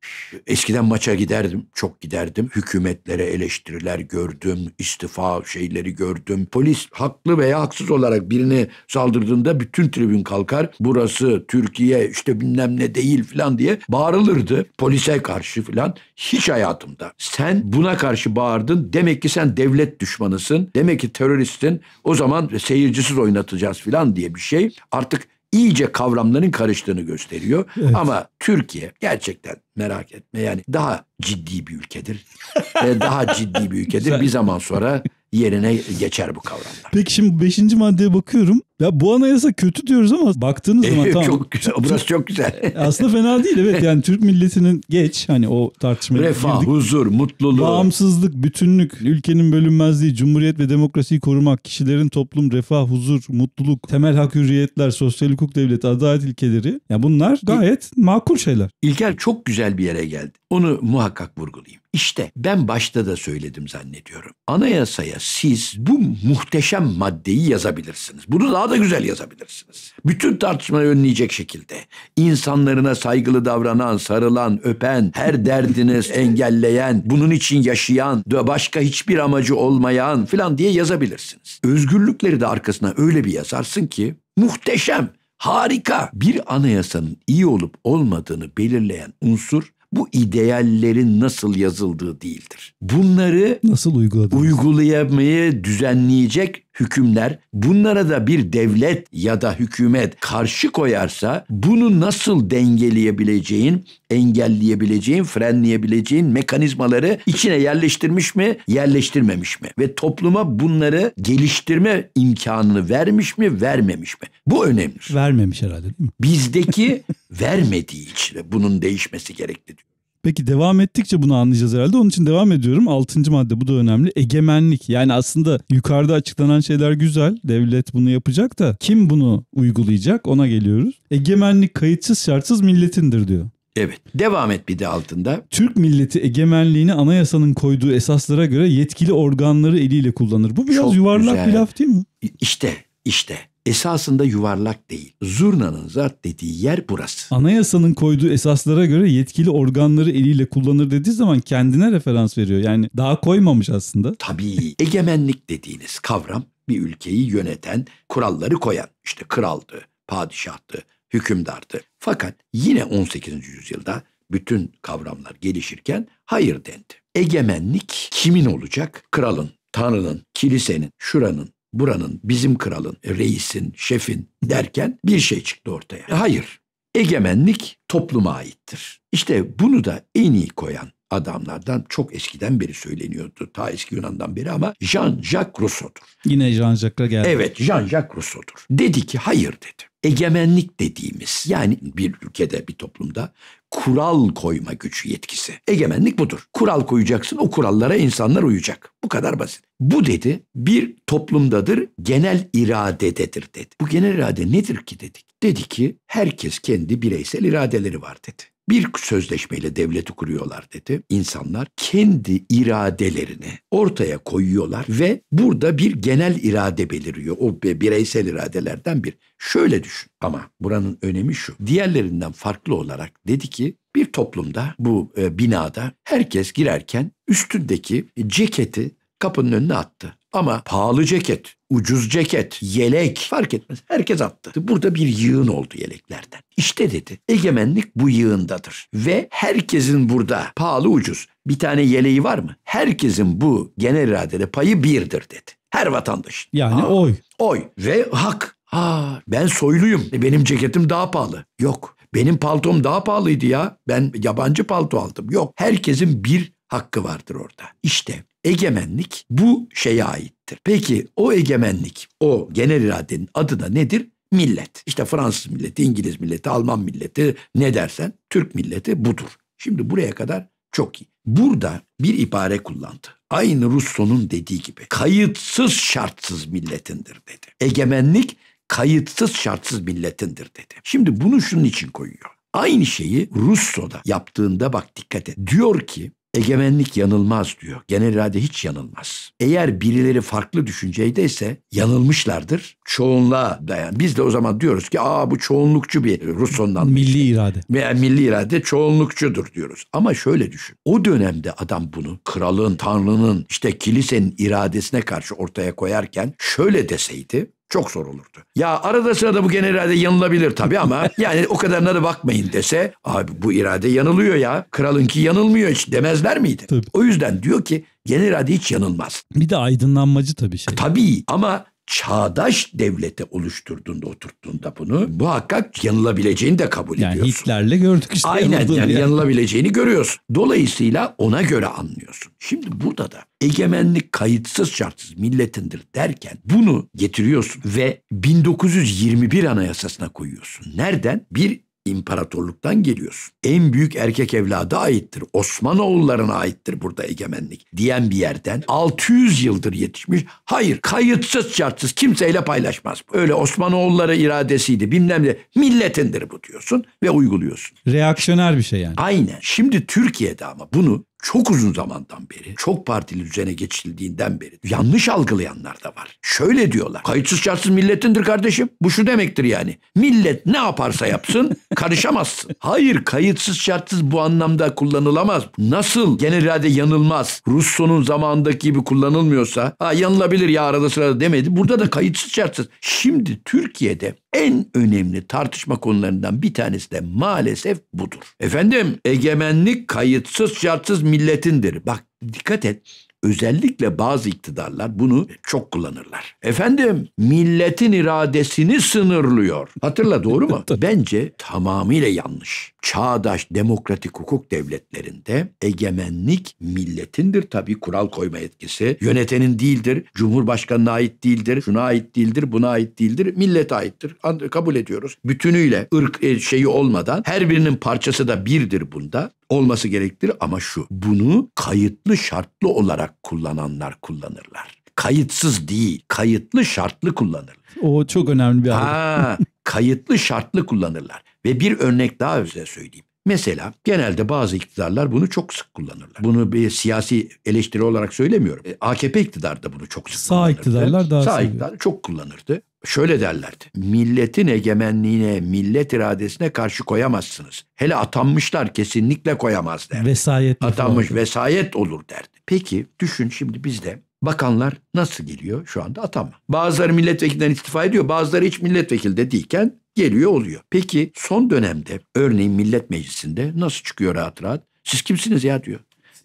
eskiden maça giderdim, çok giderdim. Hükümetlere eleştiriler gördüm, istifa şeyleri gördüm. Polis haklı veya haksız olarak birini saldırdığında bütün tribün kalkar. Burası Türkiye işte bilmem ne değil falan diye bağırılırdı. Polise karşı falan. Hiç hayatımda. Sen buna karşı bağırdın. Demek ki sen devlet düşmanısın. Demek ki teröristin. O zaman seyircisiz oynatacağız falan diye bir şey. Artık iyice kavramların karıştığını gösteriyor. Evet. Ama Türkiye gerçekten merak etme yani daha ciddi bir ülkedir. ve daha ciddi bir ülkedir. bir zaman sonra yerine geçer bu kavramlar. Peki şimdi beşinci maddeye bakıyorum. Ya bu anayasa kötü diyoruz ama baktığınız e, zaman tamam. Çok güzel. Burası çok güzel. Aslında fena değil evet. Yani Türk milletinin geç hani o tartışmaya Refah, girdik. huzur, mutluluğu. Bağımsızlık, bütünlük, ülkenin bölünmezliği, cumhuriyet ve demokrasiyi korumak, kişilerin toplum, refah, huzur, mutluluk, temel hak hürriyetler, sosyal hukuk devleti, adalet ilkeleri. Ya yani bunlar gayet İl, makul şeyler. İlker çok güzel bir yere geldi. Onu muhakkak vurgulayayım. İşte ben başta da söyledim zannediyorum. Anayasaya siz bu muhteşem maddeyi yazabilirsiniz. Bunu daha daha da güzel yazabilirsiniz. Bütün tartışmayı önleyecek şekilde. insanlarına saygılı davranan, sarılan, öpen, her derdiniz engelleyen, bunun için yaşayan, başka hiçbir amacı olmayan filan diye yazabilirsiniz. Özgürlükleri de arkasına öyle bir yazarsın ki muhteşem, harika. Bir anayasanın iyi olup olmadığını belirleyen unsur bu ideallerin nasıl yazıldığı değildir. Bunları nasıl uygulamayı düzenleyecek hükümler bunlara da bir devlet ya da hükümet karşı koyarsa bunu nasıl dengeleyebileceğin, engelleyebileceğin, frenleyebileceğin mekanizmaları içine yerleştirmiş mi, yerleştirmemiş mi? Ve topluma bunları geliştirme imkanını vermiş mi, vermemiş mi? Bu önemli. Vermemiş herhalde değil mi? Bizdeki vermediği için bunun değişmesi gerekli diyor. Peki devam ettikçe bunu anlayacağız herhalde. Onun için devam ediyorum. Altıncı madde bu da önemli. Egemenlik. Yani aslında yukarıda açıklanan şeyler güzel. Devlet bunu yapacak da kim bunu uygulayacak ona geliyoruz. Egemenlik kayıtsız şartsız milletindir diyor. Evet. Devam et bir de altında. Türk milleti egemenliğini anayasanın koyduğu esaslara göre yetkili organları eliyle kullanır. Bu biraz Çok yuvarlak güzel. bir laf değil mi? İşte, işte esasında yuvarlak değil. Zurnanın zart dediği yer burası. Anayasanın koyduğu esaslara göre yetkili organları eliyle kullanır dediği zaman kendine referans veriyor. Yani daha koymamış aslında. Tabii egemenlik dediğiniz kavram bir ülkeyi yöneten, kuralları koyan. işte kraldı, padişahtı, hükümdardı. Fakat yine 18. yüzyılda bütün kavramlar gelişirken hayır dendi. Egemenlik kimin olacak? Kralın, tanrının, kilisenin, şuranın, buranın, bizim kralın, reisin, şefin derken bir şey çıktı ortaya. Hayır, egemenlik topluma aittir. İşte bunu da en iyi koyan adamlardan çok eskiden beri söyleniyordu. Ta eski Yunan'dan beri ama Jean-Jacques Rousseau'dur. Yine Jean-Jacques'a geldi. Evet Jean-Jacques Rousseau'dur. Dedi ki hayır dedi egemenlik dediğimiz yani bir ülkede bir toplumda kural koyma gücü yetkisi. Egemenlik budur. Kural koyacaksın o kurallara insanlar uyacak. Bu kadar basit. Bu dedi bir toplumdadır genel iradededir dedi. Bu genel irade nedir ki dedik. Dedi ki herkes kendi bireysel iradeleri var dedi bir sözleşmeyle devleti kuruyorlar dedi. İnsanlar kendi iradelerini ortaya koyuyorlar ve burada bir genel irade beliriyor. O bireysel iradelerden bir. Şöyle düşün ama buranın önemi şu. Diğerlerinden farklı olarak dedi ki bir toplumda bu e, binada herkes girerken üstündeki ceketi kapının önüne attı. Ama pahalı ceket, ucuz ceket, yelek fark etmez. Herkes attı. Burada bir yığın oldu yeleklerden. İşte dedi egemenlik bu yığındadır. Ve herkesin burada pahalı ucuz bir tane yeleği var mı? Herkesin bu genel iradede payı birdir dedi. Her vatandaş. Yani Aa, oy. Oy ve hak. ha ben soyluyum. E, benim ceketim daha pahalı. Yok. Benim paltom daha pahalıydı ya. Ben yabancı palto aldım. Yok. Herkesin bir hakkı vardır orada. İşte egemenlik bu şeye aittir. Peki o egemenlik, o genel iradenin adı da nedir? Millet. İşte Fransız milleti, İngiliz milleti, Alman milleti ne dersen Türk milleti budur. Şimdi buraya kadar çok iyi. Burada bir ibare kullandı. Aynı Russo'nun dediği gibi kayıtsız şartsız milletindir dedi. Egemenlik kayıtsız şartsız milletindir dedi. Şimdi bunu şunun için koyuyor. Aynı şeyi Russo'da yaptığında bak dikkat et. Diyor ki egemenlik yanılmaz diyor. Genel irade hiç yanılmaz. Eğer birileri farklı düşünceydeyse yanılmışlardır. Çoğunluğa dayan. Biz de o zaman diyoruz ki aa bu çoğunlukçu bir Ruson'dan. Milli irade. Veya milli irade çoğunlukçudur diyoruz. Ama şöyle düşün. O dönemde adam bunu kralın, tanrının, işte kilisenin iradesine karşı ortaya koyarken şöyle deseydi çok zor olurdu. Ya arada sırada bu generalde yanılabilir tabii ama yani o kadarına da bakmayın dese abi bu irade yanılıyor ya. Kralınki yanılmıyor hiç demezler miydi? Tabii. O yüzden diyor ki genel hiç yanılmaz. Bir de aydınlanmacı tabii şey. Tabii ama çağdaş devlete oluşturduğunda oturttuğunda bunu muhakkak yanılabileceğini de kabul yani ediyorsun. Hitler'le gördük işte. Aynen yani, yani yanılabileceğini görüyorsun. Dolayısıyla ona göre anlıyorsun. Şimdi burada da egemenlik kayıtsız şartsız milletindir derken bunu getiriyorsun ve 1921 anayasasına koyuyorsun. Nereden? Bir imparatorluktan geliyorsun. En büyük erkek evladı aittir. Osmanoğullarına aittir burada egemenlik diyen bir yerden 600 yıldır yetişmiş. Hayır kayıtsız şartsız kimseyle paylaşmaz. Öyle Osmanoğulları iradesiydi bilmem ne milletindir bu diyorsun ve uyguluyorsun. Reaksiyoner bir şey yani. Aynen. Şimdi Türkiye'de ama bunu çok uzun zamandan beri, çok partili düzene geçildiğinden beri yanlış algılayanlar da var. Şöyle diyorlar. Kayıtsız şartsız milletindir kardeşim. Bu şu demektir yani. Millet ne yaparsa yapsın karışamazsın. Hayır kayıtsız şartsız bu anlamda kullanılamaz. Nasıl Genelde irade yanılmaz. Russo'nun zamanındaki gibi kullanılmıyorsa ha yanılabilir ya arada sırada demedi. Burada da kayıtsız şartsız. Şimdi Türkiye'de en önemli tartışma konularından bir tanesi de maalesef budur. Efendim egemenlik kayıtsız şartsız milletindir. Bak dikkat et Özellikle bazı iktidarlar bunu çok kullanırlar. Efendim milletin iradesini sınırlıyor. Hatırla doğru mu? Bence tamamıyla yanlış. Çağdaş demokratik hukuk devletlerinde egemenlik milletindir tabii kural koyma etkisi, Yönetenin değildir, cumhurbaşkanına ait değildir, şuna ait değildir, buna ait değildir, millete aittir. Kabul ediyoruz. Bütünüyle ırk e, şeyi olmadan her birinin parçası da birdir bunda olması gerektir ama şu. Bunu kayıtlı şartlı olarak kullananlar kullanırlar. Kayıtsız değil, kayıtlı şartlı kullanırlar. O çok önemli bir ayrım. kayıtlı şartlı kullanırlar. Ve bir örnek daha size söyleyeyim. Mesela genelde bazı iktidarlar bunu çok sık kullanırlar. Bunu bir siyasi eleştiri olarak söylemiyorum. E, AKP iktidarı da bunu çok sık Sağ kullanırdı. iktidarlar daha Sağ iktidar çok kullanırdı şöyle derlerdi. Milletin egemenliğine, millet iradesine karşı koyamazsınız. Hele atanmışlar kesinlikle koyamaz derdi. Vesayet. Atanmış vesayet olur derdi. Peki düşün şimdi bizde bakanlar nasıl geliyor şu anda atama. Bazıları milletvekilinden istifa ediyor, bazıları hiç milletvekili de değilken geliyor oluyor. Peki son dönemde örneğin millet meclisinde nasıl çıkıyor rahat rahat? Siz kimsiniz ya diyor.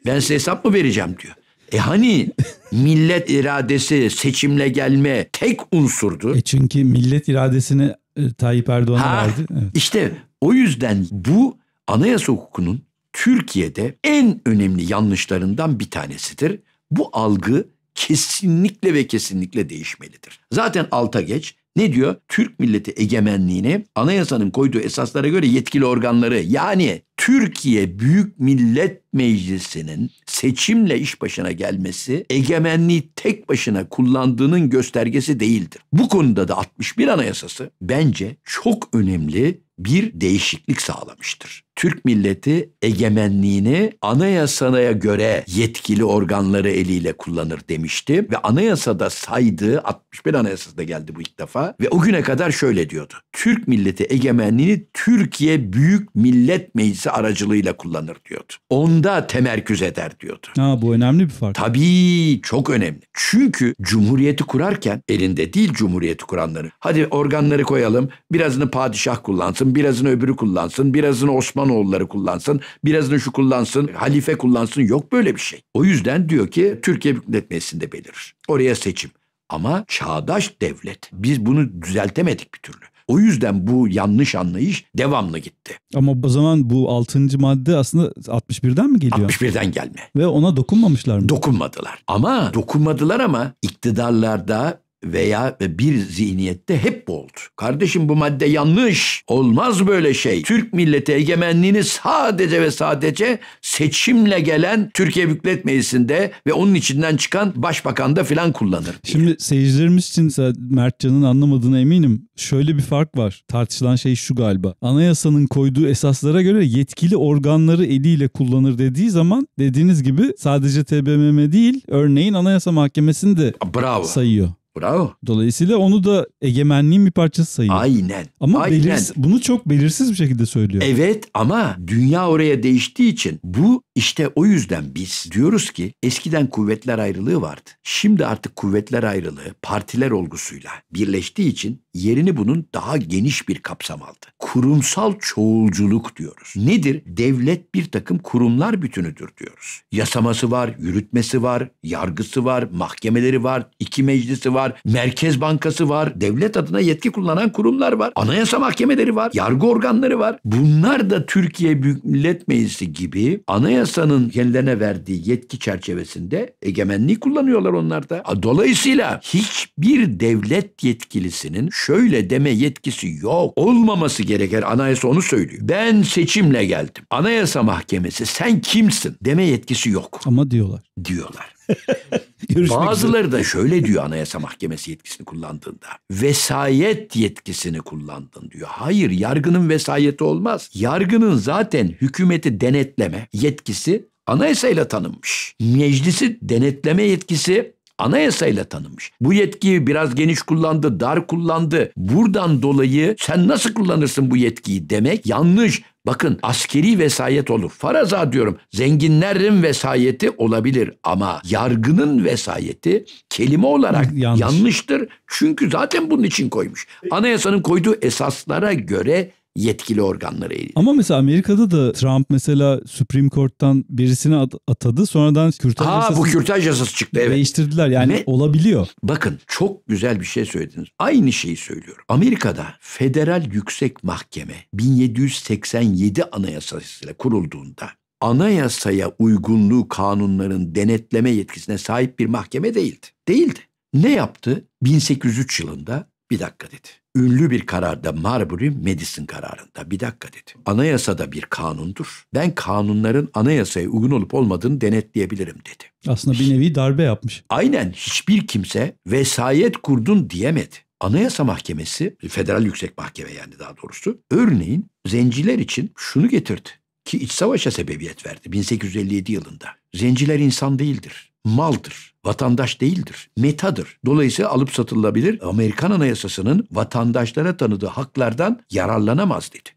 Ben size hesap mı vereceğim diyor. E hani millet iradesi seçimle gelme tek unsurdu. E çünkü millet iradesini e, Tayyip Erdoğan'a verdi. Evet. İşte o yüzden bu anayasa hukukunun Türkiye'de en önemli yanlışlarından bir tanesidir. Bu algı kesinlikle ve kesinlikle değişmelidir. Zaten alta geç ne diyor? Türk milleti egemenliğini anayasanın koyduğu esaslara göre yetkili organları yani Türkiye Büyük Millet Meclisi'nin seçimle iş başına gelmesi egemenliği tek başına kullandığının göstergesi değildir. Bu konuda da 61 Anayasası bence çok önemli bir değişiklik sağlamıştır. Türk milleti egemenliğini anayasaya göre yetkili organları eliyle kullanır demişti ve anayasada saydığı 61 anayasasında geldi bu ilk defa ve o güne kadar şöyle diyordu. Türk milleti egemenliğini Türkiye Büyük Millet Meclisi aracılığıyla kullanır diyordu. Onda temerküz eder diyordu. Ha bu önemli bir fark. Tabii çok önemli. Çünkü cumhuriyeti kurarken elinde değil cumhuriyeti kuranları. Hadi organları koyalım. Birazını padişah kullansın, birazını öbürü kullansın, birazını Osmanlı Osmanoğulları kullansın, birazını şu kullansın, halife kullansın yok böyle bir şey. O yüzden diyor ki Türkiye Büyük Meclisi'nde belirir. Oraya seçim. Ama çağdaş devlet. Biz bunu düzeltemedik bir türlü. O yüzden bu yanlış anlayış devamlı gitti. Ama o zaman bu 6. madde aslında 61'den mi geliyor? 61'den gelme. Ve ona dokunmamışlar mı? Dokunmadılar. Ama dokunmadılar ama iktidarlarda veya bir zihniyette hep bu oldu. Kardeşim bu madde yanlış. Olmaz böyle şey. Türk milleti egemenliğini sadece ve sadece seçimle gelen Türkiye Büyük Meclisi'nde ve onun içinden çıkan başbakanda filan kullanır. Diye. Şimdi seyircilerimiz için Mertcan'ın anlamadığına eminim. Şöyle bir fark var. Tartışılan şey şu galiba. Anayasanın koyduğu esaslara göre yetkili organları eliyle kullanır dediği zaman dediğiniz gibi sadece TBMM değil örneğin Anayasa Mahkemesi'ni de Bravo. sayıyor. Bravo. Dolayısıyla onu da egemenliğin bir parçası sayıyor. Aynen. Ama aynen. Belirsiz, bunu çok belirsiz bir şekilde söylüyor. Evet ama dünya oraya değiştiği için bu işte o yüzden biz diyoruz ki eskiden kuvvetler ayrılığı vardı. Şimdi artık kuvvetler ayrılığı partiler olgusuyla birleştiği için yerini bunun daha geniş bir kapsam aldı. Kurumsal çoğulculuk diyoruz. Nedir? Devlet bir takım kurumlar bütünüdür diyoruz. Yasaması var, yürütmesi var, yargısı var, mahkemeleri var, iki meclisi var var, Merkez Bankası var, devlet adına yetki kullanan kurumlar var, anayasa mahkemeleri var, yargı organları var. Bunlar da Türkiye Büyük Millet Meclisi gibi anayasanın kendilerine verdiği yetki çerçevesinde egemenliği kullanıyorlar onlar da. Dolayısıyla hiçbir devlet yetkilisinin şöyle deme yetkisi yok. Olmaması gereken anayasa onu söylüyor. Ben seçimle geldim. Anayasa Mahkemesi sen kimsin deme yetkisi yok. Ama diyorlar. Diyorlar. Görüşmek Bazıları üzere. da şöyle diyor Anayasa Mahkemesi yetkisini kullandığında. Vesayet yetkisini kullandın diyor. Hayır yargının vesayeti olmaz. Yargının zaten hükümeti denetleme yetkisi anayasayla tanınmış. Meclisi denetleme yetkisi anayasayla tanınmış. Bu yetkiyi biraz geniş kullandı, dar kullandı. Buradan dolayı sen nasıl kullanırsın bu yetkiyi demek yanlış. Bakın askeri vesayet olur. Faraza diyorum zenginlerin vesayeti olabilir ama yargının vesayeti kelime olarak Yanlış. yanlıştır. Çünkü zaten bunun için koymuş. E- Anayasanın koyduğu esaslara göre yetkili organları Ama mesela Amerika'da da Trump mesela Supreme Court'tan birisini atadı. Sonradan kürtaj Aa, yasası bu kürtaj yasası çıktı evet. Değiştirdiler yani Ve, olabiliyor. Bakın çok güzel bir şey söylediniz. Aynı şeyi söylüyorum. Amerika'da Federal Yüksek Mahkeme 1787 anayasasıyla kurulduğunda anayasaya uygunluğu kanunların denetleme yetkisine sahip bir mahkeme değildi. Değildi. Ne yaptı? 1803 yılında bir dakika dedi ünlü bir kararda Marbury Madison kararında bir dakika dedi. Anayasa da bir kanundur. Ben kanunların anayasaya uygun olup olmadığını denetleyebilirim dedi. Aslında bir nevi darbe yapmış. Aynen hiçbir kimse vesayet kurdun diyemedi. Anayasa Mahkemesi, Federal Yüksek Mahkeme yani daha doğrusu, örneğin zenciler için şunu getirdi ki iç savaşa sebebiyet verdi 1857 yılında. Zenciler insan değildir maldır, vatandaş değildir, metadır. Dolayısıyla alıp satılabilir. Amerikan Anayasası'nın vatandaşlara tanıdığı haklardan yararlanamaz dedi.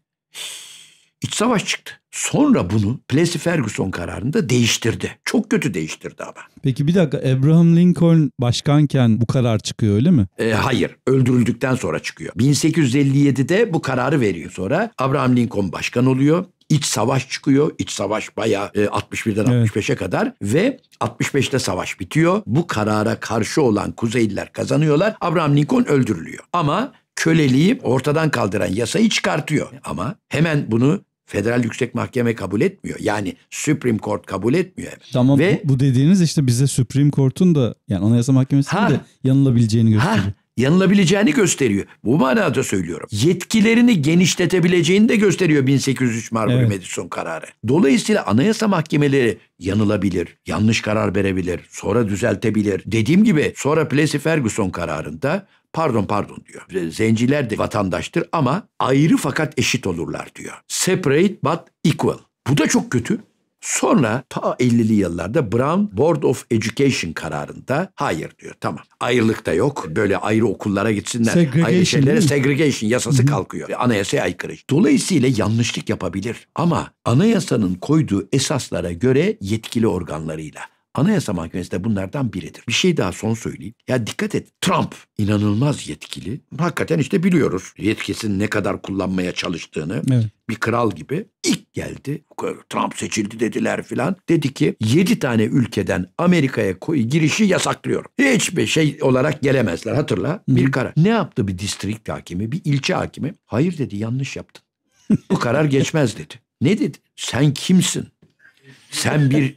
İç savaş çıktı. Sonra bunu Plessy Ferguson kararında değiştirdi. Çok kötü değiştirdi ama. Peki bir dakika Abraham Lincoln başkanken bu karar çıkıyor öyle mi? E, hayır öldürüldükten sonra çıkıyor. 1857'de bu kararı veriyor sonra. Abraham Lincoln başkan oluyor iç savaş çıkıyor. İç savaş bayağı e, 61'den evet. 65'e kadar ve 65'te savaş bitiyor. Bu karara karşı olan Kuzeyliler kazanıyorlar. Abraham Lincoln öldürülüyor. Ama köleliği ortadan kaldıran yasayı çıkartıyor. Ama hemen bunu Federal Yüksek Mahkeme kabul etmiyor. Yani Supreme Court kabul etmiyor. Hemen. Tamam Ve, bu, bu dediğiniz işte bize Supreme Court'un da yani Anayasa Mahkemesi'nin de yanılabileceğini gösteriyor. Ha, yanılabileceğini gösteriyor. Bu manada söylüyorum. Yetkilerini genişletebileceğini de gösteriyor 1803 Marbury evet. Madison kararı. Dolayısıyla anayasa mahkemeleri yanılabilir, yanlış karar verebilir, sonra düzeltebilir. Dediğim gibi sonra Plessy Ferguson kararında pardon pardon diyor. Ee, zenciler de vatandaştır ama ayrı fakat eşit olurlar diyor. Separate but equal. Bu da çok kötü. Sonra ta 50'li yıllarda Brown Board of Education kararında hayır diyor. Tamam. Ayrılık da yok. Böyle ayrı okullara gitsinler. Segregation, ayrı şeylere segregation yasası Hı-hı. kalkıyor. E, anayasaya aykırı. Dolayısıyla yanlışlık yapabilir. Ama anayasanın koyduğu esaslara göre yetkili organlarıyla. Anayasa Mahkemesi de bunlardan biridir. Bir şey daha son söyleyeyim. Ya dikkat et Trump inanılmaz yetkili. Hakikaten işte biliyoruz yetkisini ne kadar kullanmaya çalıştığını. Evet. Bir kral gibi ilk geldi. Trump seçildi dediler filan. Dedi ki 7 tane ülkeden Amerika'ya girişi yasaklıyorum. Hiçbir şey olarak gelemezler hatırla. Hı. Bir karar. Ne yaptı bir distrikt hakimi, bir ilçe hakimi? Hayır dedi yanlış yaptın. Bu karar geçmez dedi. Ne dedi? Sen kimsin? Sen bir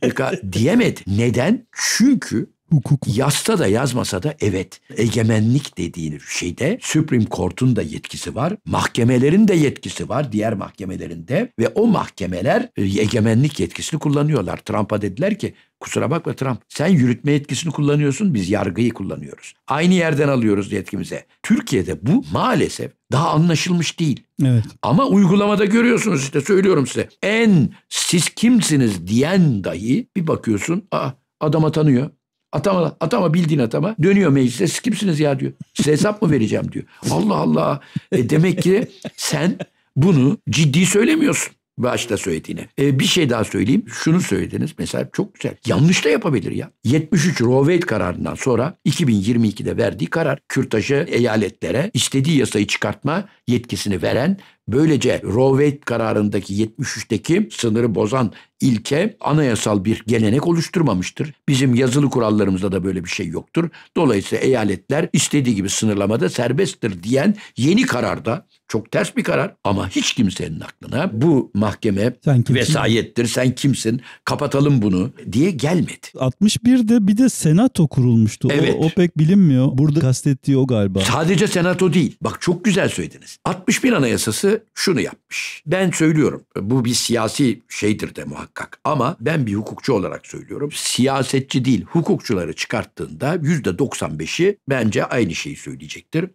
diyemedi. Neden? Çünkü Hukuk. Yasta da yazmasa da evet egemenlik dediğiniz şeyde Supreme Court'un da yetkisi var. Mahkemelerin de yetkisi var diğer mahkemelerinde ve o mahkemeler e, egemenlik yetkisini kullanıyorlar. Trump'a dediler ki Kusura bakma Trump. Sen yürütme yetkisini kullanıyorsun, biz yargıyı kullanıyoruz. Aynı yerden alıyoruz yetkimize. Türkiye'de bu maalesef daha anlaşılmış değil. Evet. Ama uygulamada görüyorsunuz işte söylüyorum size. En siz kimsiniz diyen dahi bir bakıyorsun, ah adama tanıyor. Atama, atama bildiğin atama. Dönüyor meclise siz kimsiniz ya diyor. Size hesap mı vereceğim diyor. Allah Allah. E demek ki sen bunu ciddi söylemiyorsun başta söylediğine. E, bir şey daha söyleyeyim. Şunu söylediniz mesela çok güzel. Yanlış da yapabilir ya. 73 Roe Wade kararından sonra 2022'de verdiği karar Kürtaj'ı eyaletlere istediği yasayı çıkartma yetkisini veren Böylece Roe Wade kararındaki 73'teki sınırı bozan ilke anayasal bir gelenek oluşturmamıştır. Bizim yazılı kurallarımızda da böyle bir şey yoktur. Dolayısıyla eyaletler istediği gibi sınırlamada serbesttir diyen yeni kararda çok ters bir karar ama hiç kimsenin aklına bu mahkeme sen vesayettir, sen kimsin, kapatalım bunu diye gelmedi. 61'de bir de senato kurulmuştu. Evet. O, o pek bilinmiyor. Burada kastettiği o galiba. Sadece senato değil. Bak çok güzel söylediniz. 61 Anayasası şunu yapmış. Ben söylüyorum. Bu bir siyasi şeydir de muhakkak. Ama ben bir hukukçu olarak söylüyorum. Siyasetçi değil hukukçuları çıkarttığında %95'i bence aynı şeyi söyleyecektir.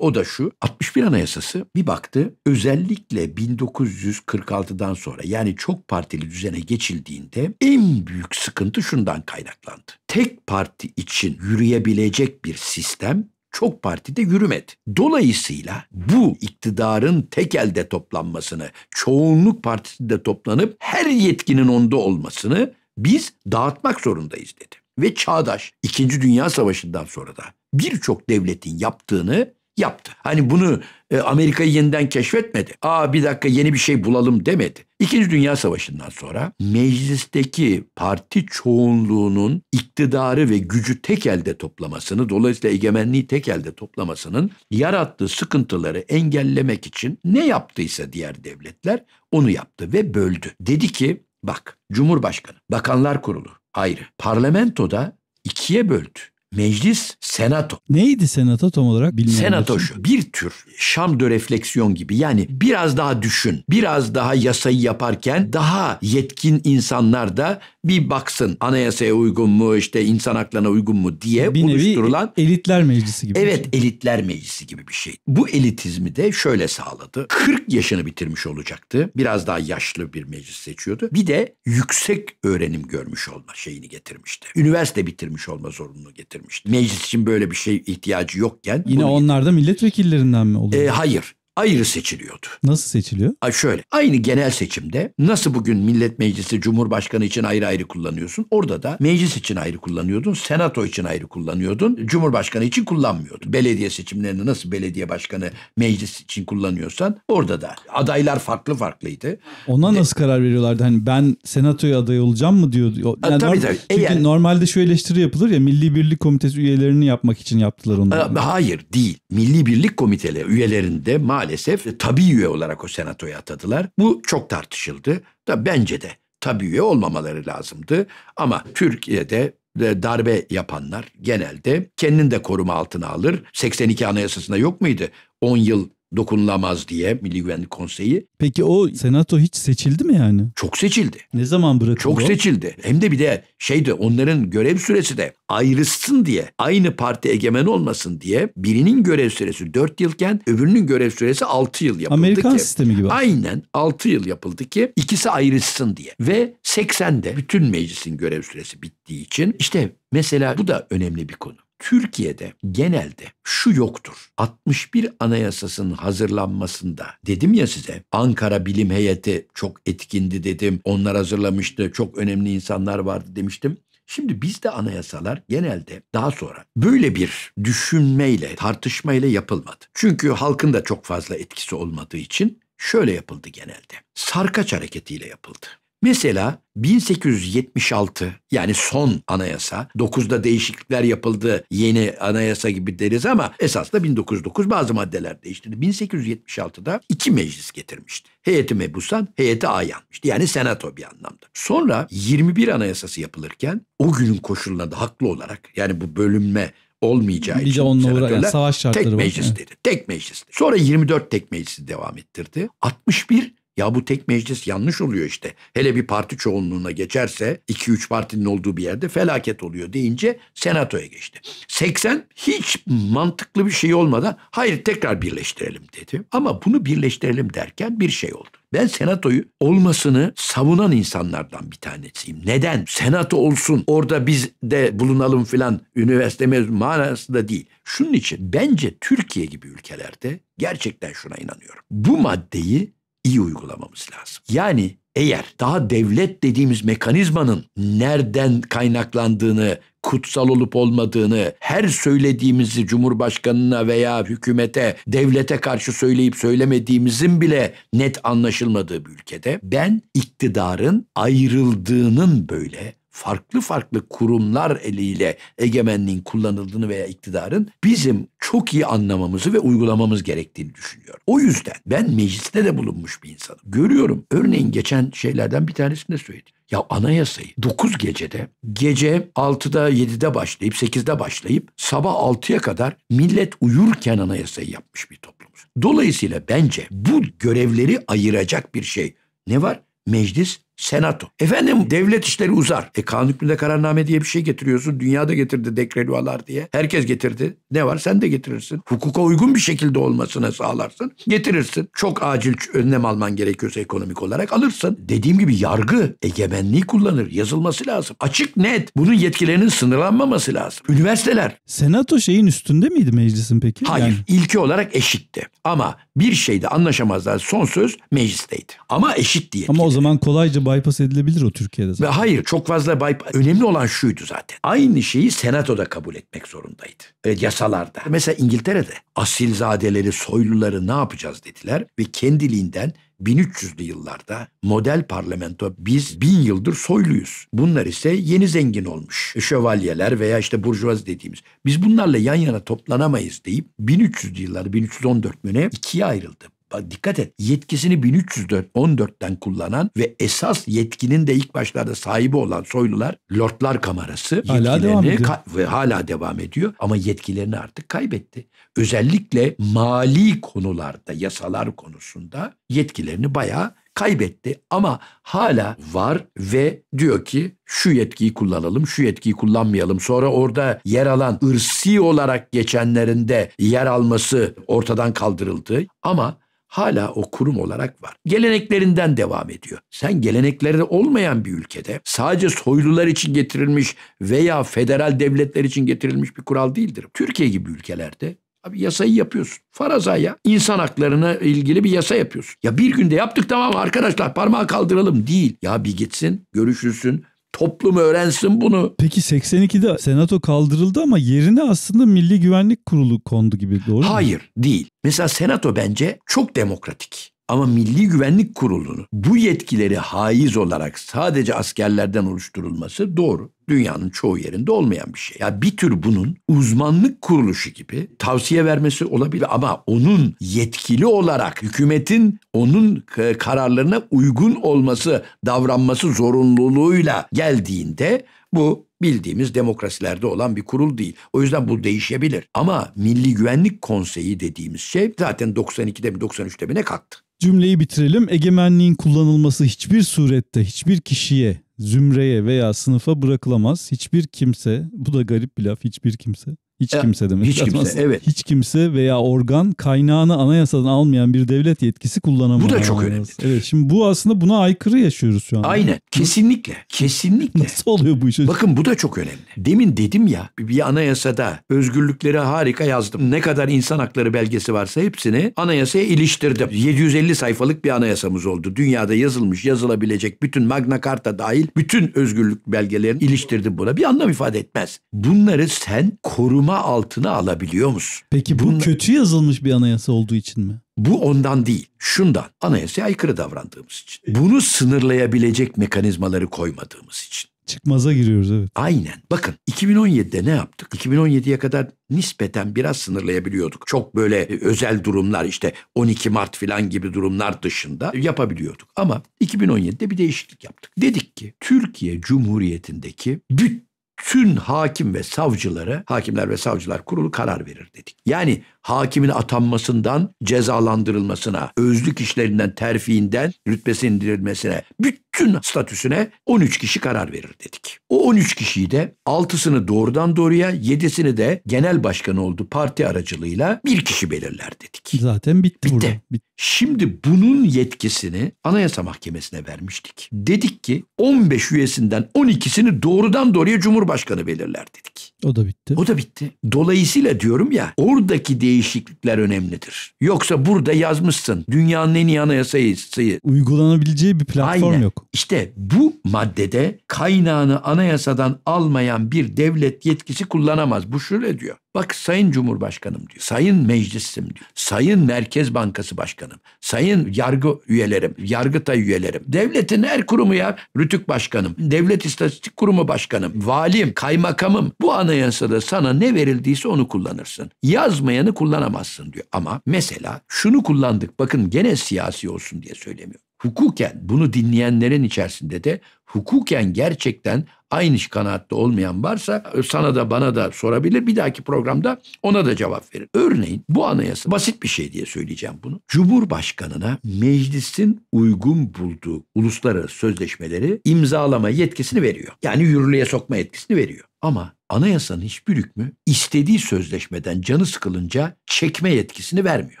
O da şu 61 Anayasası bir baktı özellikle 1946'dan sonra yani çok partili düzene geçildiğinde en büyük sıkıntı şundan kaynaklandı. Tek parti için yürüyebilecek bir sistem çok partide yürümedi. Dolayısıyla bu iktidarın tek elde toplanmasını, çoğunluk partisinde toplanıp her yetkinin onda olmasını biz dağıtmak zorundayız dedi. Ve Çağdaş 2. Dünya Savaşı'ndan sonra da birçok devletin yaptığını yaptı. Hani bunu e, Amerika'yı yeniden keşfetmedi. Aa bir dakika yeni bir şey bulalım demedi. İkinci Dünya Savaşı'ndan sonra meclisteki parti çoğunluğunun iktidarı ve gücü tek elde toplamasını, dolayısıyla egemenliği tek elde toplamasının yarattığı sıkıntıları engellemek için ne yaptıysa diğer devletler onu yaptı ve böldü. Dedi ki bak Cumhurbaşkanı, Bakanlar Kurulu ayrı. Parlamentoda ikiye böldü. Meclis senato. Neydi senato tam olarak bilmiyorum. Senato şu bir tür Şam de refleksiyon gibi yani biraz daha düşün. Biraz daha yasayı yaparken daha yetkin insanlar da bir baksın anayasaya uygun mu işte insan haklarına uygun mu diye bir oluşturulan. Nevi elitler meclisi gibi. Evet şey. elitler meclisi gibi bir şey. Bu elitizmi de şöyle sağladı. 40 yaşını bitirmiş olacaktı. Biraz daha yaşlı bir meclis seçiyordu. Bir de yüksek öğrenim görmüş olma şeyini getirmişti. Üniversite bitirmiş olma zorunluluğu getirmişti getirmişti. Meclis için böyle bir şey ihtiyacı yokken. Yine bunu... onlar da milletvekillerinden mi oluyor? E, hayır ayrı seçiliyordu. Nasıl seçiliyor? Ay şöyle aynı genel seçimde nasıl bugün millet meclisi cumhurbaşkanı için ayrı ayrı kullanıyorsun. Orada da meclis için ayrı kullanıyordun. Senato için ayrı kullanıyordun. Cumhurbaşkanı için kullanmıyordun. Belediye seçimlerinde nasıl belediye başkanı meclis için kullanıyorsan orada da adaylar farklı farklıydı. Ona ee, nasıl karar veriyorlardı? Hani ben senatoya aday olacağım mı diyor. Yani tabii norm- tabii. Çünkü Eğer, normalde şu eleştiri yapılır ya Milli Birlik Komitesi üyelerini yapmak için yaptılar onu. Hayır değil. Milli Birlik Komiteleri üyelerinde maalesef maalesef tabi üye olarak o senatoya atadılar. Bu çok tartışıldı. Da bence de tabi üye olmamaları lazımdı. Ama Türkiye'de darbe yapanlar genelde kendini de koruma altına alır. 82 Anayasası'nda yok muydu? 10 yıl dokunulamaz diye Milli Güvenlik Konseyi. Peki o senato hiç seçildi mi yani? Çok seçildi. Ne zaman bırakıldı? Çok o? seçildi. Hem de bir de şeydi onların görev süresi de ayrılsın diye, aynı parti egemen olmasın diye birinin görev süresi 4 yılken öbürünün görev süresi 6 yıl yapıldı Amerikan ki. sistemi gibi. Aynen 6 yıl yapıldı ki ikisi ayrılsın diye. Ve 80'de bütün meclisin görev süresi bittiği için işte mesela bu da önemli bir konu. Türkiye'de genelde şu yoktur. 61 Anayasası'nın hazırlanmasında dedim ya size Ankara Bilim Heyeti çok etkindi dedim. Onlar hazırlamıştı. Çok önemli insanlar vardı demiştim. Şimdi bizde anayasalar genelde daha sonra böyle bir düşünmeyle, tartışmayla yapılmadı. Çünkü halkın da çok fazla etkisi olmadığı için şöyle yapıldı genelde. Sarkaç hareketiyle yapıldı. Mesela 1876 yani son anayasa 9'da değişiklikler yapıldı yeni anayasa gibi deriz ama esasında 1909 bazı maddeler değiştirdi. 1876'da iki meclis getirmişti. Heyeti mebusan, heyeti ayanmıştı. Yani senato bir anlamda. Sonra 21 anayasası yapılırken o günün koşuluna da haklı olarak yani bu bölünme olmayacağı Lice için onunla yani savaş şartları tek meclis var. dedi. Tek meclis. Sonra 24 tek meclisi devam ettirdi. 61 ya bu tek meclis yanlış oluyor işte. Hele bir parti çoğunluğuna geçerse 2-3 partinin olduğu bir yerde felaket oluyor deyince senatoya geçti. 80 hiç mantıklı bir şey olmadan hayır tekrar birleştirelim dedi. Ama bunu birleştirelim derken bir şey oldu. Ben senatoyu olmasını savunan insanlardan bir tanesiyim. Neden? Senato olsun orada biz de bulunalım filan üniversite mezun manasında değil. Şunun için bence Türkiye gibi ülkelerde gerçekten şuna inanıyorum. Bu maddeyi iyi uygulamamız lazım. Yani eğer daha devlet dediğimiz mekanizmanın nereden kaynaklandığını, kutsal olup olmadığını, her söylediğimizi Cumhurbaşkanına veya hükümete, devlete karşı söyleyip söylemediğimizin bile net anlaşılmadığı bir ülkede ben iktidarın ayrıldığının böyle farklı farklı kurumlar eliyle egemenliğin kullanıldığını veya iktidarın bizim çok iyi anlamamızı ve uygulamamız gerektiğini düşünüyor. O yüzden ben mecliste de bulunmuş bir insanım. Görüyorum. Örneğin geçen şeylerden bir tanesini de söyledim. Ya anayasayı 9 gecede gece 6'da 7'de başlayıp 8'de başlayıp sabah 6'ya kadar millet uyurken anayasayı yapmış bir toplumuz. Dolayısıyla bence bu görevleri ayıracak bir şey ne var? Meclis Senato. Efendim devlet işleri uzar. E kanun hükmünde kararname diye bir şey getiriyorsun. Dünya da getirdi dekrelualar diye. Herkes getirdi. Ne var sen de getirirsin. Hukuka uygun bir şekilde olmasını sağlarsın. Getirirsin. Çok acil önlem alman gerekiyorsa ekonomik olarak alırsın. Dediğim gibi yargı egemenliği kullanır. Yazılması lazım. Açık net. Bunun yetkilerinin sınırlanmaması lazım. Üniversiteler. Senato şeyin üstünde miydi meclisin peki? Hayır. Yani... ilki olarak eşitti. Ama bir şeyde anlaşamazlar. Son söz meclisteydi. Ama eşit diye. Ama o zaman kolayca bypass edilebilir o Türkiye'de zaten. Hayır çok fazla bypass. Önemli olan şuydu zaten. Aynı şeyi senatoda kabul etmek zorundaydı. E, yasalarda. Mesela İngiltere'de asilzadeleri, soyluları ne yapacağız dediler ve kendiliğinden 1300'lü yıllarda model parlamento biz bin yıldır soyluyuz. Bunlar ise yeni zengin olmuş. Şövalyeler veya işte burjuvaz dediğimiz. Biz bunlarla yan yana toplanamayız deyip 1300'lü yıllarda 1314 müne ikiye ayrıldı dikkat et. Yetkisini 1314'ten kullanan ve esas yetkinin de ilk başlarda sahibi olan soylular Lordlar Kamerası hala devam ediyor. ve hala devam ediyor ama yetkilerini artık kaybetti. Özellikle mali konularda, yasalar konusunda yetkilerini bayağı kaybetti ama hala var ve diyor ki şu yetkiyi kullanalım, şu yetkiyi kullanmayalım. Sonra orada yer alan ırsi olarak geçenlerinde yer alması ortadan kaldırıldı ama hala o kurum olarak var. Geleneklerinden devam ediyor. Sen gelenekleri olmayan bir ülkede sadece soylular için getirilmiş veya federal devletler için getirilmiş bir kural değildir. Türkiye gibi ülkelerde Abi yasayı yapıyorsun. Farazaya insan haklarına ilgili bir yasa yapıyorsun. Ya bir günde yaptık tamam arkadaşlar parmağı kaldıralım değil. Ya bir gitsin görüşülsün Toplum öğrensin bunu. Peki 82'de senato kaldırıldı ama yerine aslında Milli Güvenlik Kurulu kondu gibi doğru Hayır, mu? Hayır değil. Mesela senato bence çok demokratik. Ama Milli Güvenlik Kurulu'nun bu yetkileri haiz olarak sadece askerlerden oluşturulması doğru. Dünyanın çoğu yerinde olmayan bir şey. Ya bir tür bunun uzmanlık kuruluşu gibi tavsiye vermesi olabilir ama onun yetkili olarak hükümetin onun kararlarına uygun olması, davranması zorunluluğuyla geldiğinde bu bildiğimiz demokrasilerde olan bir kurul değil. O yüzden bu değişebilir. Ama Milli Güvenlik Konseyi dediğimiz şey zaten 92'de mi 93'te mi ne kalktı. Cümleyi bitirelim. Egemenliğin kullanılması hiçbir surette hiçbir kişiye, zümreye veya sınıfa bırakılamaz. Hiçbir kimse, bu da garip bir laf, hiçbir kimse hiç e, kimse demek. Hiç kimse, Aslında evet. Hiç kimse veya organ kaynağını anayasadan almayan bir devlet yetkisi kullanamaz. Bu da çok önemli. Evet, şimdi bu aslında buna aykırı yaşıyoruz şu an. Aynen, kesinlikle, kesinlikle. Nasıl oluyor bu iş? Bakın bu da çok önemli. Demin dedim ya, bir anayasada özgürlükleri harika yazdım. Ne kadar insan hakları belgesi varsa hepsini anayasaya iliştirdim. 750 sayfalık bir anayasamız oldu. Dünyada yazılmış, yazılabilecek bütün Magna Carta dahil bütün özgürlük belgelerini iliştirdim buna. Bir anlam ifade etmez. Bunları sen koruma koruma altına alabiliyor musun? Peki bu Bunun, kötü yazılmış bir anayasa olduğu için mi? Bu ondan değil, şundan. Anayasaya aykırı davrandığımız için. Bunu sınırlayabilecek mekanizmaları koymadığımız için. Çıkmaza giriyoruz evet. Aynen. Bakın 2017'de ne yaptık? 2017'ye kadar nispeten biraz sınırlayabiliyorduk. Çok böyle e, özel durumlar işte 12 Mart falan gibi durumlar dışında yapabiliyorduk. Ama 2017'de bir değişiklik yaptık. Dedik ki Türkiye Cumhuriyeti'ndeki bütün bütün hakim ve savcılara, hakimler ve savcılar kurulu karar verir dedik. Yani hakimin atanmasından cezalandırılmasına, özlük işlerinden terfiinden rütbesinin indirilmesine, bütün statüsüne 13 kişi karar verir dedik. O 13 kişiyi de 6'sını doğrudan doğruya, 7'sini de genel başkan oldu parti aracılığıyla bir kişi belirler dedik. Zaten bitti, bitti. burada. Bitti. Şimdi bunun yetkisini Anayasa Mahkemesi'ne vermiştik. Dedik ki 15 üyesinden 12'sini doğrudan doğruya Cumhurbaşkanı belirler dedik. O da bitti. O da bitti. Dolayısıyla diyorum ya oradaki değişiklikler önemlidir. Yoksa burada yazmışsın dünyanın en iyi anayasayı. Uygulanabileceği bir platform Aynen. yok. İşte bu maddede kaynağını anayasadan almayan bir devlet yetkisi kullanamaz. Bu şöyle diyor. Bak Sayın Cumhurbaşkanım diyor. Sayın Meclisim diyor. Sayın Merkez Bankası Başkanım. Sayın yargı üyelerim, yargıtay üyelerim. Devletin her kurumu ya Rütük Başkanım, Devlet istatistik Kurumu Başkanım, valim, kaymakamım. Bu anayasada sana ne verildiyse onu kullanırsın. Yazmayanı kullanamazsın diyor. Ama mesela şunu kullandık. Bakın gene siyasi olsun diye söylemiyor hukuken bunu dinleyenlerin içerisinde de hukuken gerçekten aynı kanaatte olmayan varsa e, sana da bana da sorabilir. Bir dahaki programda ona da cevap verir. Örneğin bu anayasa basit bir şey diye söyleyeceğim bunu. Cumhurbaşkanına meclisin uygun bulduğu uluslararası sözleşmeleri imzalama yetkisini veriyor. Yani yürürlüğe sokma yetkisini veriyor. Ama anayasanın hiçbir hükmü istediği sözleşmeden canı sıkılınca çekme yetkisini vermiyor.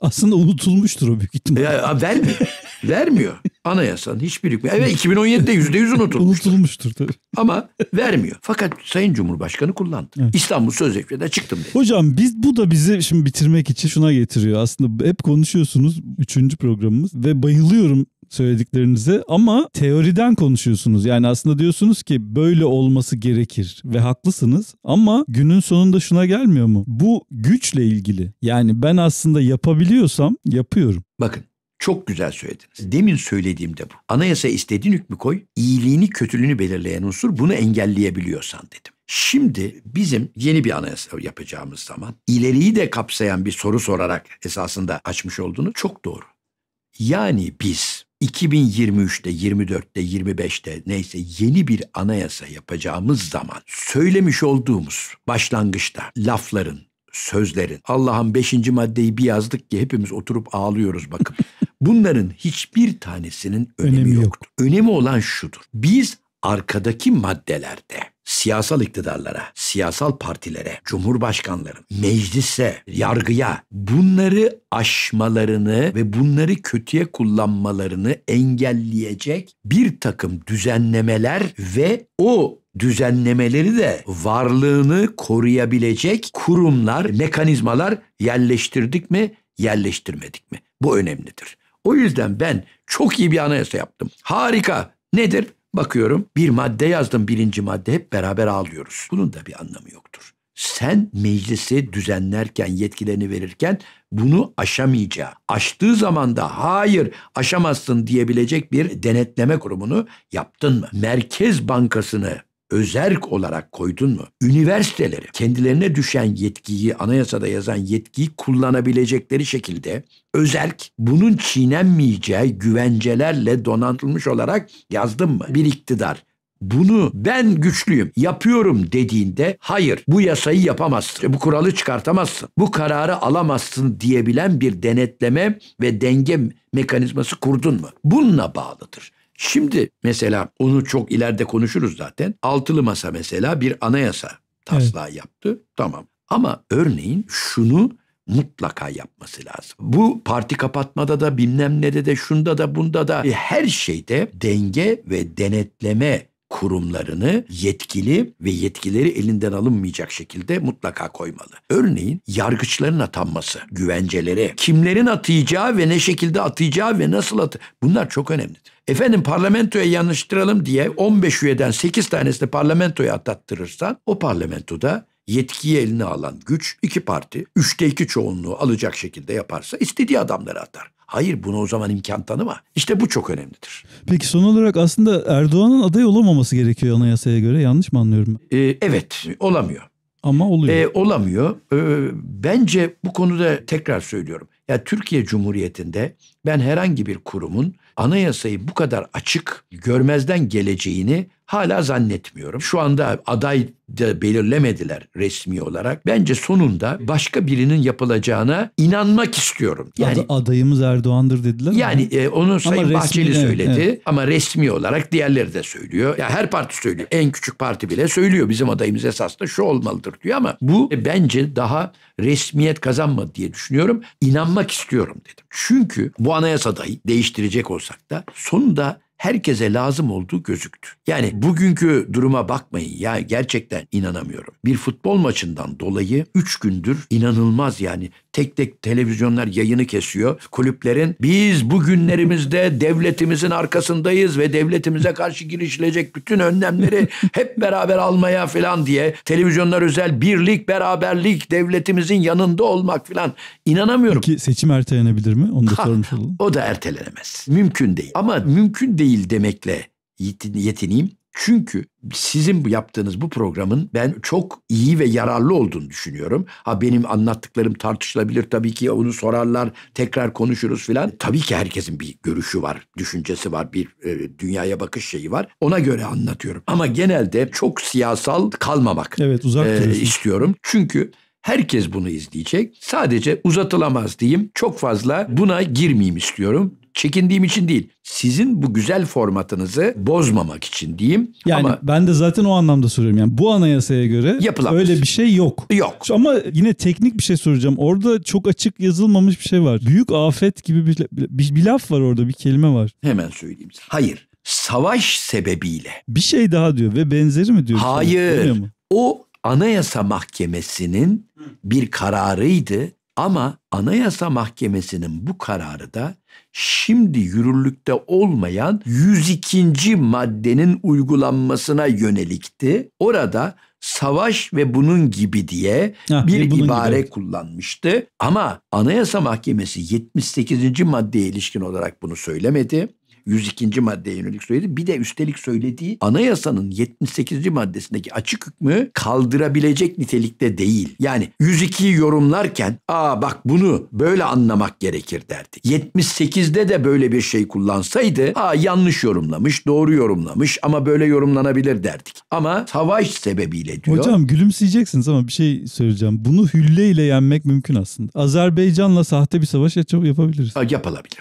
Aslında unutulmuştur o büyük ihtimalle. Ya, vermiyor. Vermiyor. Anayasanın hiçbir hükmü. Evet 2017'de %100 unutulmuştur. unutulmuştur tabii. Ama vermiyor. Fakat Sayın Cumhurbaşkanı kullandı. Evet. İstanbul Sözleşmesi'ne çıktım dedi. Hocam biz bu da bizi şimdi bitirmek için şuna getiriyor. Aslında hep konuşuyorsunuz üçüncü programımız ve bayılıyorum söylediklerinize ama teoriden konuşuyorsunuz. Yani aslında diyorsunuz ki böyle olması gerekir ve haklısınız ama günün sonunda şuna gelmiyor mu? Bu güçle ilgili. Yani ben aslında yapabiliyorsam yapıyorum. Bakın çok güzel söylediniz. Demin söylediğim de bu. Anayasa istediğin hükmü koy, iyiliğini kötülüğünü belirleyen unsur bunu engelleyebiliyorsan dedim. Şimdi bizim yeni bir anayasa yapacağımız zaman ileriyi de kapsayan bir soru sorarak esasında açmış olduğunu çok doğru. Yani biz 2023'te, 24'te, 25'te neyse yeni bir anayasa yapacağımız zaman söylemiş olduğumuz başlangıçta lafların sözlerin. Allah'ın beşinci maddeyi bir yazdık ki hepimiz oturup ağlıyoruz bakın. Bunların hiçbir tanesinin önemi, önemi yoktur. Yok. Önemi olan şudur. Biz arkadaki maddelerde siyasal iktidarlara, siyasal partilere, cumhurbaşkanların, meclise, yargıya bunları aşmalarını ve bunları kötüye kullanmalarını engelleyecek bir takım düzenlemeler ve o düzenlemeleri de varlığını koruyabilecek kurumlar, mekanizmalar yerleştirdik mi, yerleştirmedik mi? Bu önemlidir. O yüzden ben çok iyi bir anayasa yaptım. Harika. Nedir? Bakıyorum bir madde yazdım birinci madde hep beraber ağlıyoruz. Bunun da bir anlamı yoktur. Sen meclisi düzenlerken, yetkilerini verirken bunu aşamayacağı, aştığı zaman da hayır aşamazsın diyebilecek bir denetleme kurumunu yaptın mı? Merkez Bankası'nı özerk olarak koydun mu? Üniversiteleri kendilerine düşen yetkiyi, anayasada yazan yetkiyi kullanabilecekleri şekilde özerk bunun çiğnenmeyeceği güvencelerle donatılmış olarak yazdın mı? Bir iktidar bunu ben güçlüyüm yapıyorum dediğinde hayır bu yasayı yapamazsın, bu kuralı çıkartamazsın, bu kararı alamazsın diyebilen bir denetleme ve denge mekanizması kurdun mu? Bununla bağlıdır. Şimdi mesela onu çok ileride konuşuruz zaten. Altılı Masa mesela bir anayasa taslağı evet. yaptı. Tamam. Ama örneğin şunu mutlaka yapması lazım. Bu parti kapatmada da bilmem ne de de şunda da bunda da e, her şeyde denge ve denetleme kurumlarını yetkili ve yetkileri elinden alınmayacak şekilde mutlaka koymalı. Örneğin yargıçların atanması, güvenceleri, kimlerin atayacağı ve ne şekilde atayacağı ve nasıl atı bunlar çok önemlidir. Efendim parlamentoya yanlıştıralım diye 15 üyeden 8 tanesini parlamentoya atattırırsan o parlamentoda yetkiyi eline alan güç iki parti, üçte iki çoğunluğu alacak şekilde yaparsa istediği adamları atar. Hayır bunu o zaman imkan tanıma. İşte bu çok önemlidir. Peki son olarak aslında Erdoğan'ın aday olamaması gerekiyor anayasaya göre yanlış mı anlıyorum? Ee, evet olamıyor. Ama oluyor. Ee, olamıyor. Ee, bence bu konuda tekrar söylüyorum. Ya Türkiye Cumhuriyeti'nde ben herhangi bir kurumun anayasayı bu kadar açık görmezden geleceğini hala zannetmiyorum. Şu anda aday da belirlemediler resmi olarak. Bence sonunda başka birinin yapılacağına inanmak istiyorum. Yani adayımız Erdoğan'dır dediler. Yani mi? e, onu Sayın ama Bahçeli resmi, söyledi evet, evet. ama resmi olarak diğerleri de söylüyor. Ya her parti söylüyor. En küçük parti bile söylüyor bizim adayımız esasında şu olmalıdır diyor ama bu e, bence daha resmiyet kazanmadı diye düşünüyorum. İnanmak istiyorum dedim. Çünkü bu anayasada değiştirecek olsak da sonunda herkese lazım olduğu gözüktü. Yani bugünkü duruma bakmayın ya gerçekten inanamıyorum. Bir futbol maçından dolayı 3 gündür inanılmaz yani Tek tek televizyonlar yayını kesiyor. Kulüplerin biz bu günlerimizde devletimizin arkasındayız ve devletimize karşı girişilecek bütün önlemleri hep beraber almaya falan diye televizyonlar özel birlik, beraberlik, devletimizin yanında olmak falan inanamıyorum. Peki seçim ertelenebilir mi? Onu da ha, sormuş olalım. O da ertelenemez. Mümkün değil. Ama mümkün değil demekle yetineyim çünkü sizin yaptığınız bu programın ben çok iyi ve yararlı olduğunu düşünüyorum. Ha benim anlattıklarım tartışılabilir tabii ki onu sorarlar, tekrar konuşuruz filan. Tabii ki herkesin bir görüşü var, düşüncesi var, bir e, dünyaya bakış şeyi var. Ona göre anlatıyorum. Ama genelde çok siyasal kalmamak evet, uzak e, istiyorum. Çünkü Herkes bunu izleyecek. Sadece uzatılamaz diyeyim. Çok fazla buna girmeyeyim istiyorum çekindiğim için değil. Sizin bu güzel formatınızı bozmamak için diyeyim. Yani Ama ben de zaten o anlamda soruyorum. Yani bu anayasaya göre yapılamaz. öyle bir şey yok. Yok. Ama yine teknik bir şey soracağım. Orada çok açık yazılmamış bir şey var. Büyük afet gibi bir, bir, bir laf var orada bir kelime var. Hemen söyleyeyim. size. Hayır. Savaş sebebiyle. Bir şey daha diyor ve benzeri mi diyor? Hayır. Sana, o Anayasa Mahkemesi'nin bir kararıydı ama Anayasa Mahkemesi'nin bu kararı da şimdi yürürlükte olmayan 102. maddenin uygulanmasına yönelikti. Orada savaş ve bunun gibi diye ha, bir ibare gibi. kullanmıştı. Ama Anayasa Mahkemesi 78. maddeye ilişkin olarak bunu söylemedi. 102. maddeye yönelik söyledi. Bir de üstelik söylediği anayasanın 78. maddesindeki açık hükmü kaldırabilecek nitelikte değil. Yani 102'yi yorumlarken aa bak bunu böyle anlamak gerekir derdi. 78'de de böyle bir şey kullansaydı aa yanlış yorumlamış, doğru yorumlamış ama böyle yorumlanabilir derdik. Ama savaş sebebiyle diyor. Hocam gülümseyeceksiniz ama bir şey söyleyeceğim. Bunu hülle ile yenmek mümkün aslında. Azerbaycan'la sahte bir savaş yapabiliriz. Yapılabilir.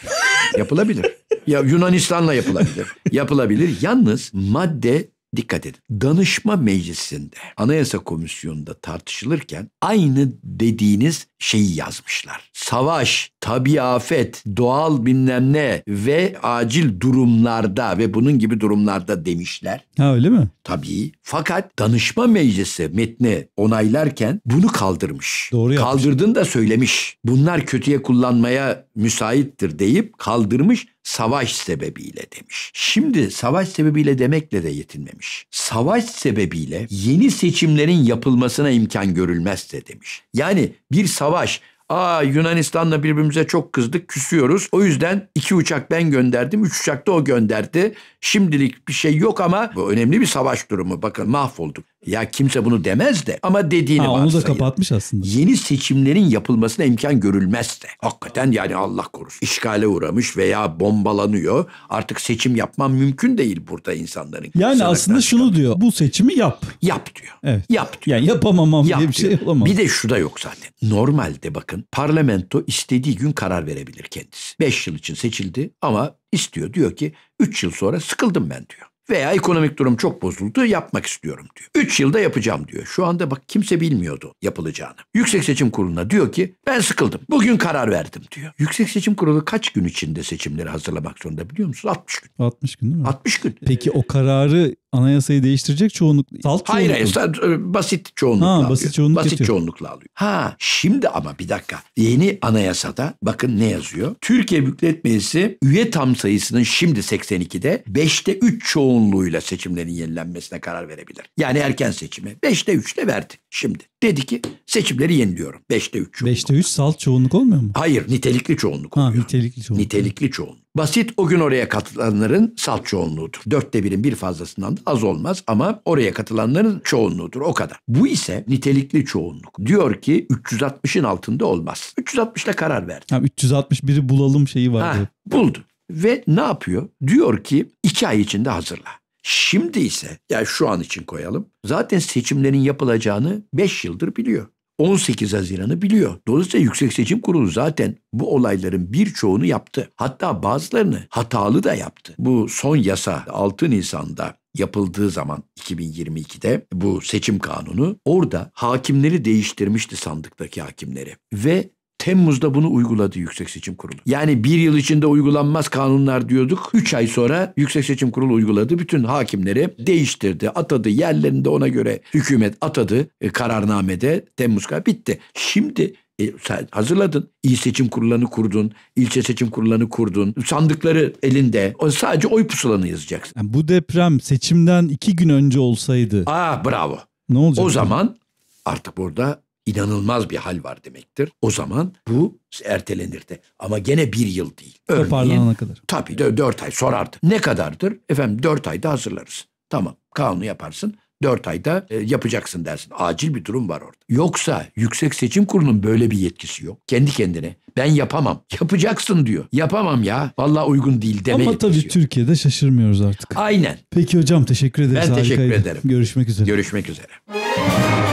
Yapılabilir. Ya Yunanistan'la yapılabilir. yapılabilir. Yalnız madde dikkat edin. Danışma meclisinde, anayasa komisyonunda tartışılırken aynı dediğiniz şeyi yazmışlar. Savaş, tabi afet, doğal bilmem ne ve acil durumlarda ve bunun gibi durumlarda demişler. Ha öyle mi? Tabii. Fakat danışma meclisi metni onaylarken bunu kaldırmış. Doğru yapmış. Kaldırdın da söylemiş. Bunlar kötüye kullanmaya müsaittir deyip kaldırmış savaş sebebiyle demiş. Şimdi savaş sebebiyle demekle de yetinmemiş. Savaş sebebiyle yeni seçimlerin yapılmasına imkan görülmez de demiş. Yani bir savaş savaş Aa Yunanistan'la birbirimize çok kızdık küsüyoruz. O yüzden iki uçak ben gönderdim. Üç uçak da o gönderdi. Şimdilik bir şey yok ama bu önemli bir savaş durumu. Bakın mahvolduk. Ya kimse bunu demez de ama dediğini ha, varsayın. Onu da kapatmış aslında. Yeni seçimlerin yapılmasına imkan görülmez de. Hakikaten yani Allah korusun. İşgale uğramış veya bombalanıyor. Artık seçim yapman mümkün değil burada insanların. Yani aslında şunu diyor. Bu seçimi yap. Yap diyor. Evet. Yap diyor. Yani yapamamam yap diye bir şey diyor. şey olamaz. Bir de şu da yok zaten. Normalde bakın parlamento istediği gün karar verebilir kendisi. 5 yıl için seçildi ama istiyor diyor ki 3 yıl sonra sıkıldım ben diyor. Veya ekonomik durum çok bozuldu yapmak istiyorum diyor. 3 yılda yapacağım diyor. Şu anda bak kimse bilmiyordu yapılacağını. Yüksek Seçim Kurulu'na diyor ki ben sıkıldım. Bugün karar verdim diyor. Yüksek Seçim Kurulu kaç gün içinde seçimleri hazırlamak zorunda biliyor musunuz? 60 gün. 60 gün değil mi? 60 gün. Peki o kararı anayasayı değiştirecek çoğunluk. Salt hayır hayır e, basit çoğunlukla ha, basit alıyor. Çoğunluk basit çoğunlukla alıyor. Ha şimdi ama bir dakika yeni anayasada bakın ne yazıyor? Türkiye Büyük Meclisi üye tam sayısının şimdi 82'de 5'te 3 çoğunluğuyla seçimlerin yenilenmesine karar verebilir. Yani erken seçimi 5'te 3'te verdi şimdi. Dedi ki seçimleri yeniliyorum. Beşte üç çoğunluk. Beşte üç salt çoğunluk olmuyor mu? Hayır nitelikli çoğunluk ha, Nitelikli çoğunluk. Nitelikli çoğunluk. Basit o gün oraya katılanların salt çoğunluğudur. Dörtte birin bir fazlasından da az olmaz ama oraya katılanların çoğunluğudur o kadar. Bu ise nitelikli çoğunluk. Diyor ki 360'ın altında olmaz. 360'la karar verdi. Ha, 361'i bulalım şeyi vardı. Ha, buldu. Ve ne yapıyor? Diyor ki iki ay içinde hazırla. Şimdi ise yani şu an için koyalım. Zaten seçimlerin yapılacağını 5 yıldır biliyor. 18 Haziran'ı biliyor. Dolayısıyla Yüksek Seçim Kurulu zaten bu olayların birçoğunu yaptı. Hatta bazılarını hatalı da yaptı. Bu son yasa 6 Nisan'da yapıldığı zaman 2022'de bu seçim kanunu orada hakimleri değiştirmişti sandıktaki hakimleri ve Temmuz'da bunu uyguladı Yüksek Seçim Kurulu. Yani bir yıl içinde uygulanmaz kanunlar diyorduk. Üç ay sonra Yüksek Seçim Kurulu uyguladı. Bütün hakimleri değiştirdi, atadı. Yerlerinde ona göre hükümet atadı. E, kararnamede Temmuz kadar bitti. Şimdi e, sen hazırladın. İl seçim kurullarını kurdun. ilçe seçim kurullarını kurdun. Sandıkları elinde. O sadece oy pusulanı yazacaksın. Yani bu deprem seçimden iki gün önce olsaydı. Aa ah, bravo. Ne olacak? O zaman artık burada inanılmaz bir hal var demektir. O zaman bu ertelenir de. Ama gene bir yıl değil. Toparlanana kadar. Tabii de dört ay sorardı. Ne kadardır? Efendim dört ayda hazırlarız. Tamam kanunu yaparsın. dört ayda e, yapacaksın dersin. Acil bir durum var orada. Yoksa Yüksek Seçim Kurulu'nun böyle bir yetkisi yok. Kendi kendine ben yapamam. Yapacaksın diyor. Yapamam ya. Vallahi uygun değil deme Ama tabii Türkiye'de şaşırmıyoruz artık. Aynen. Peki hocam teşekkür ederiz. Ben teşekkür Harikaydı. ederim. Görüşmek üzere. Görüşmek üzere.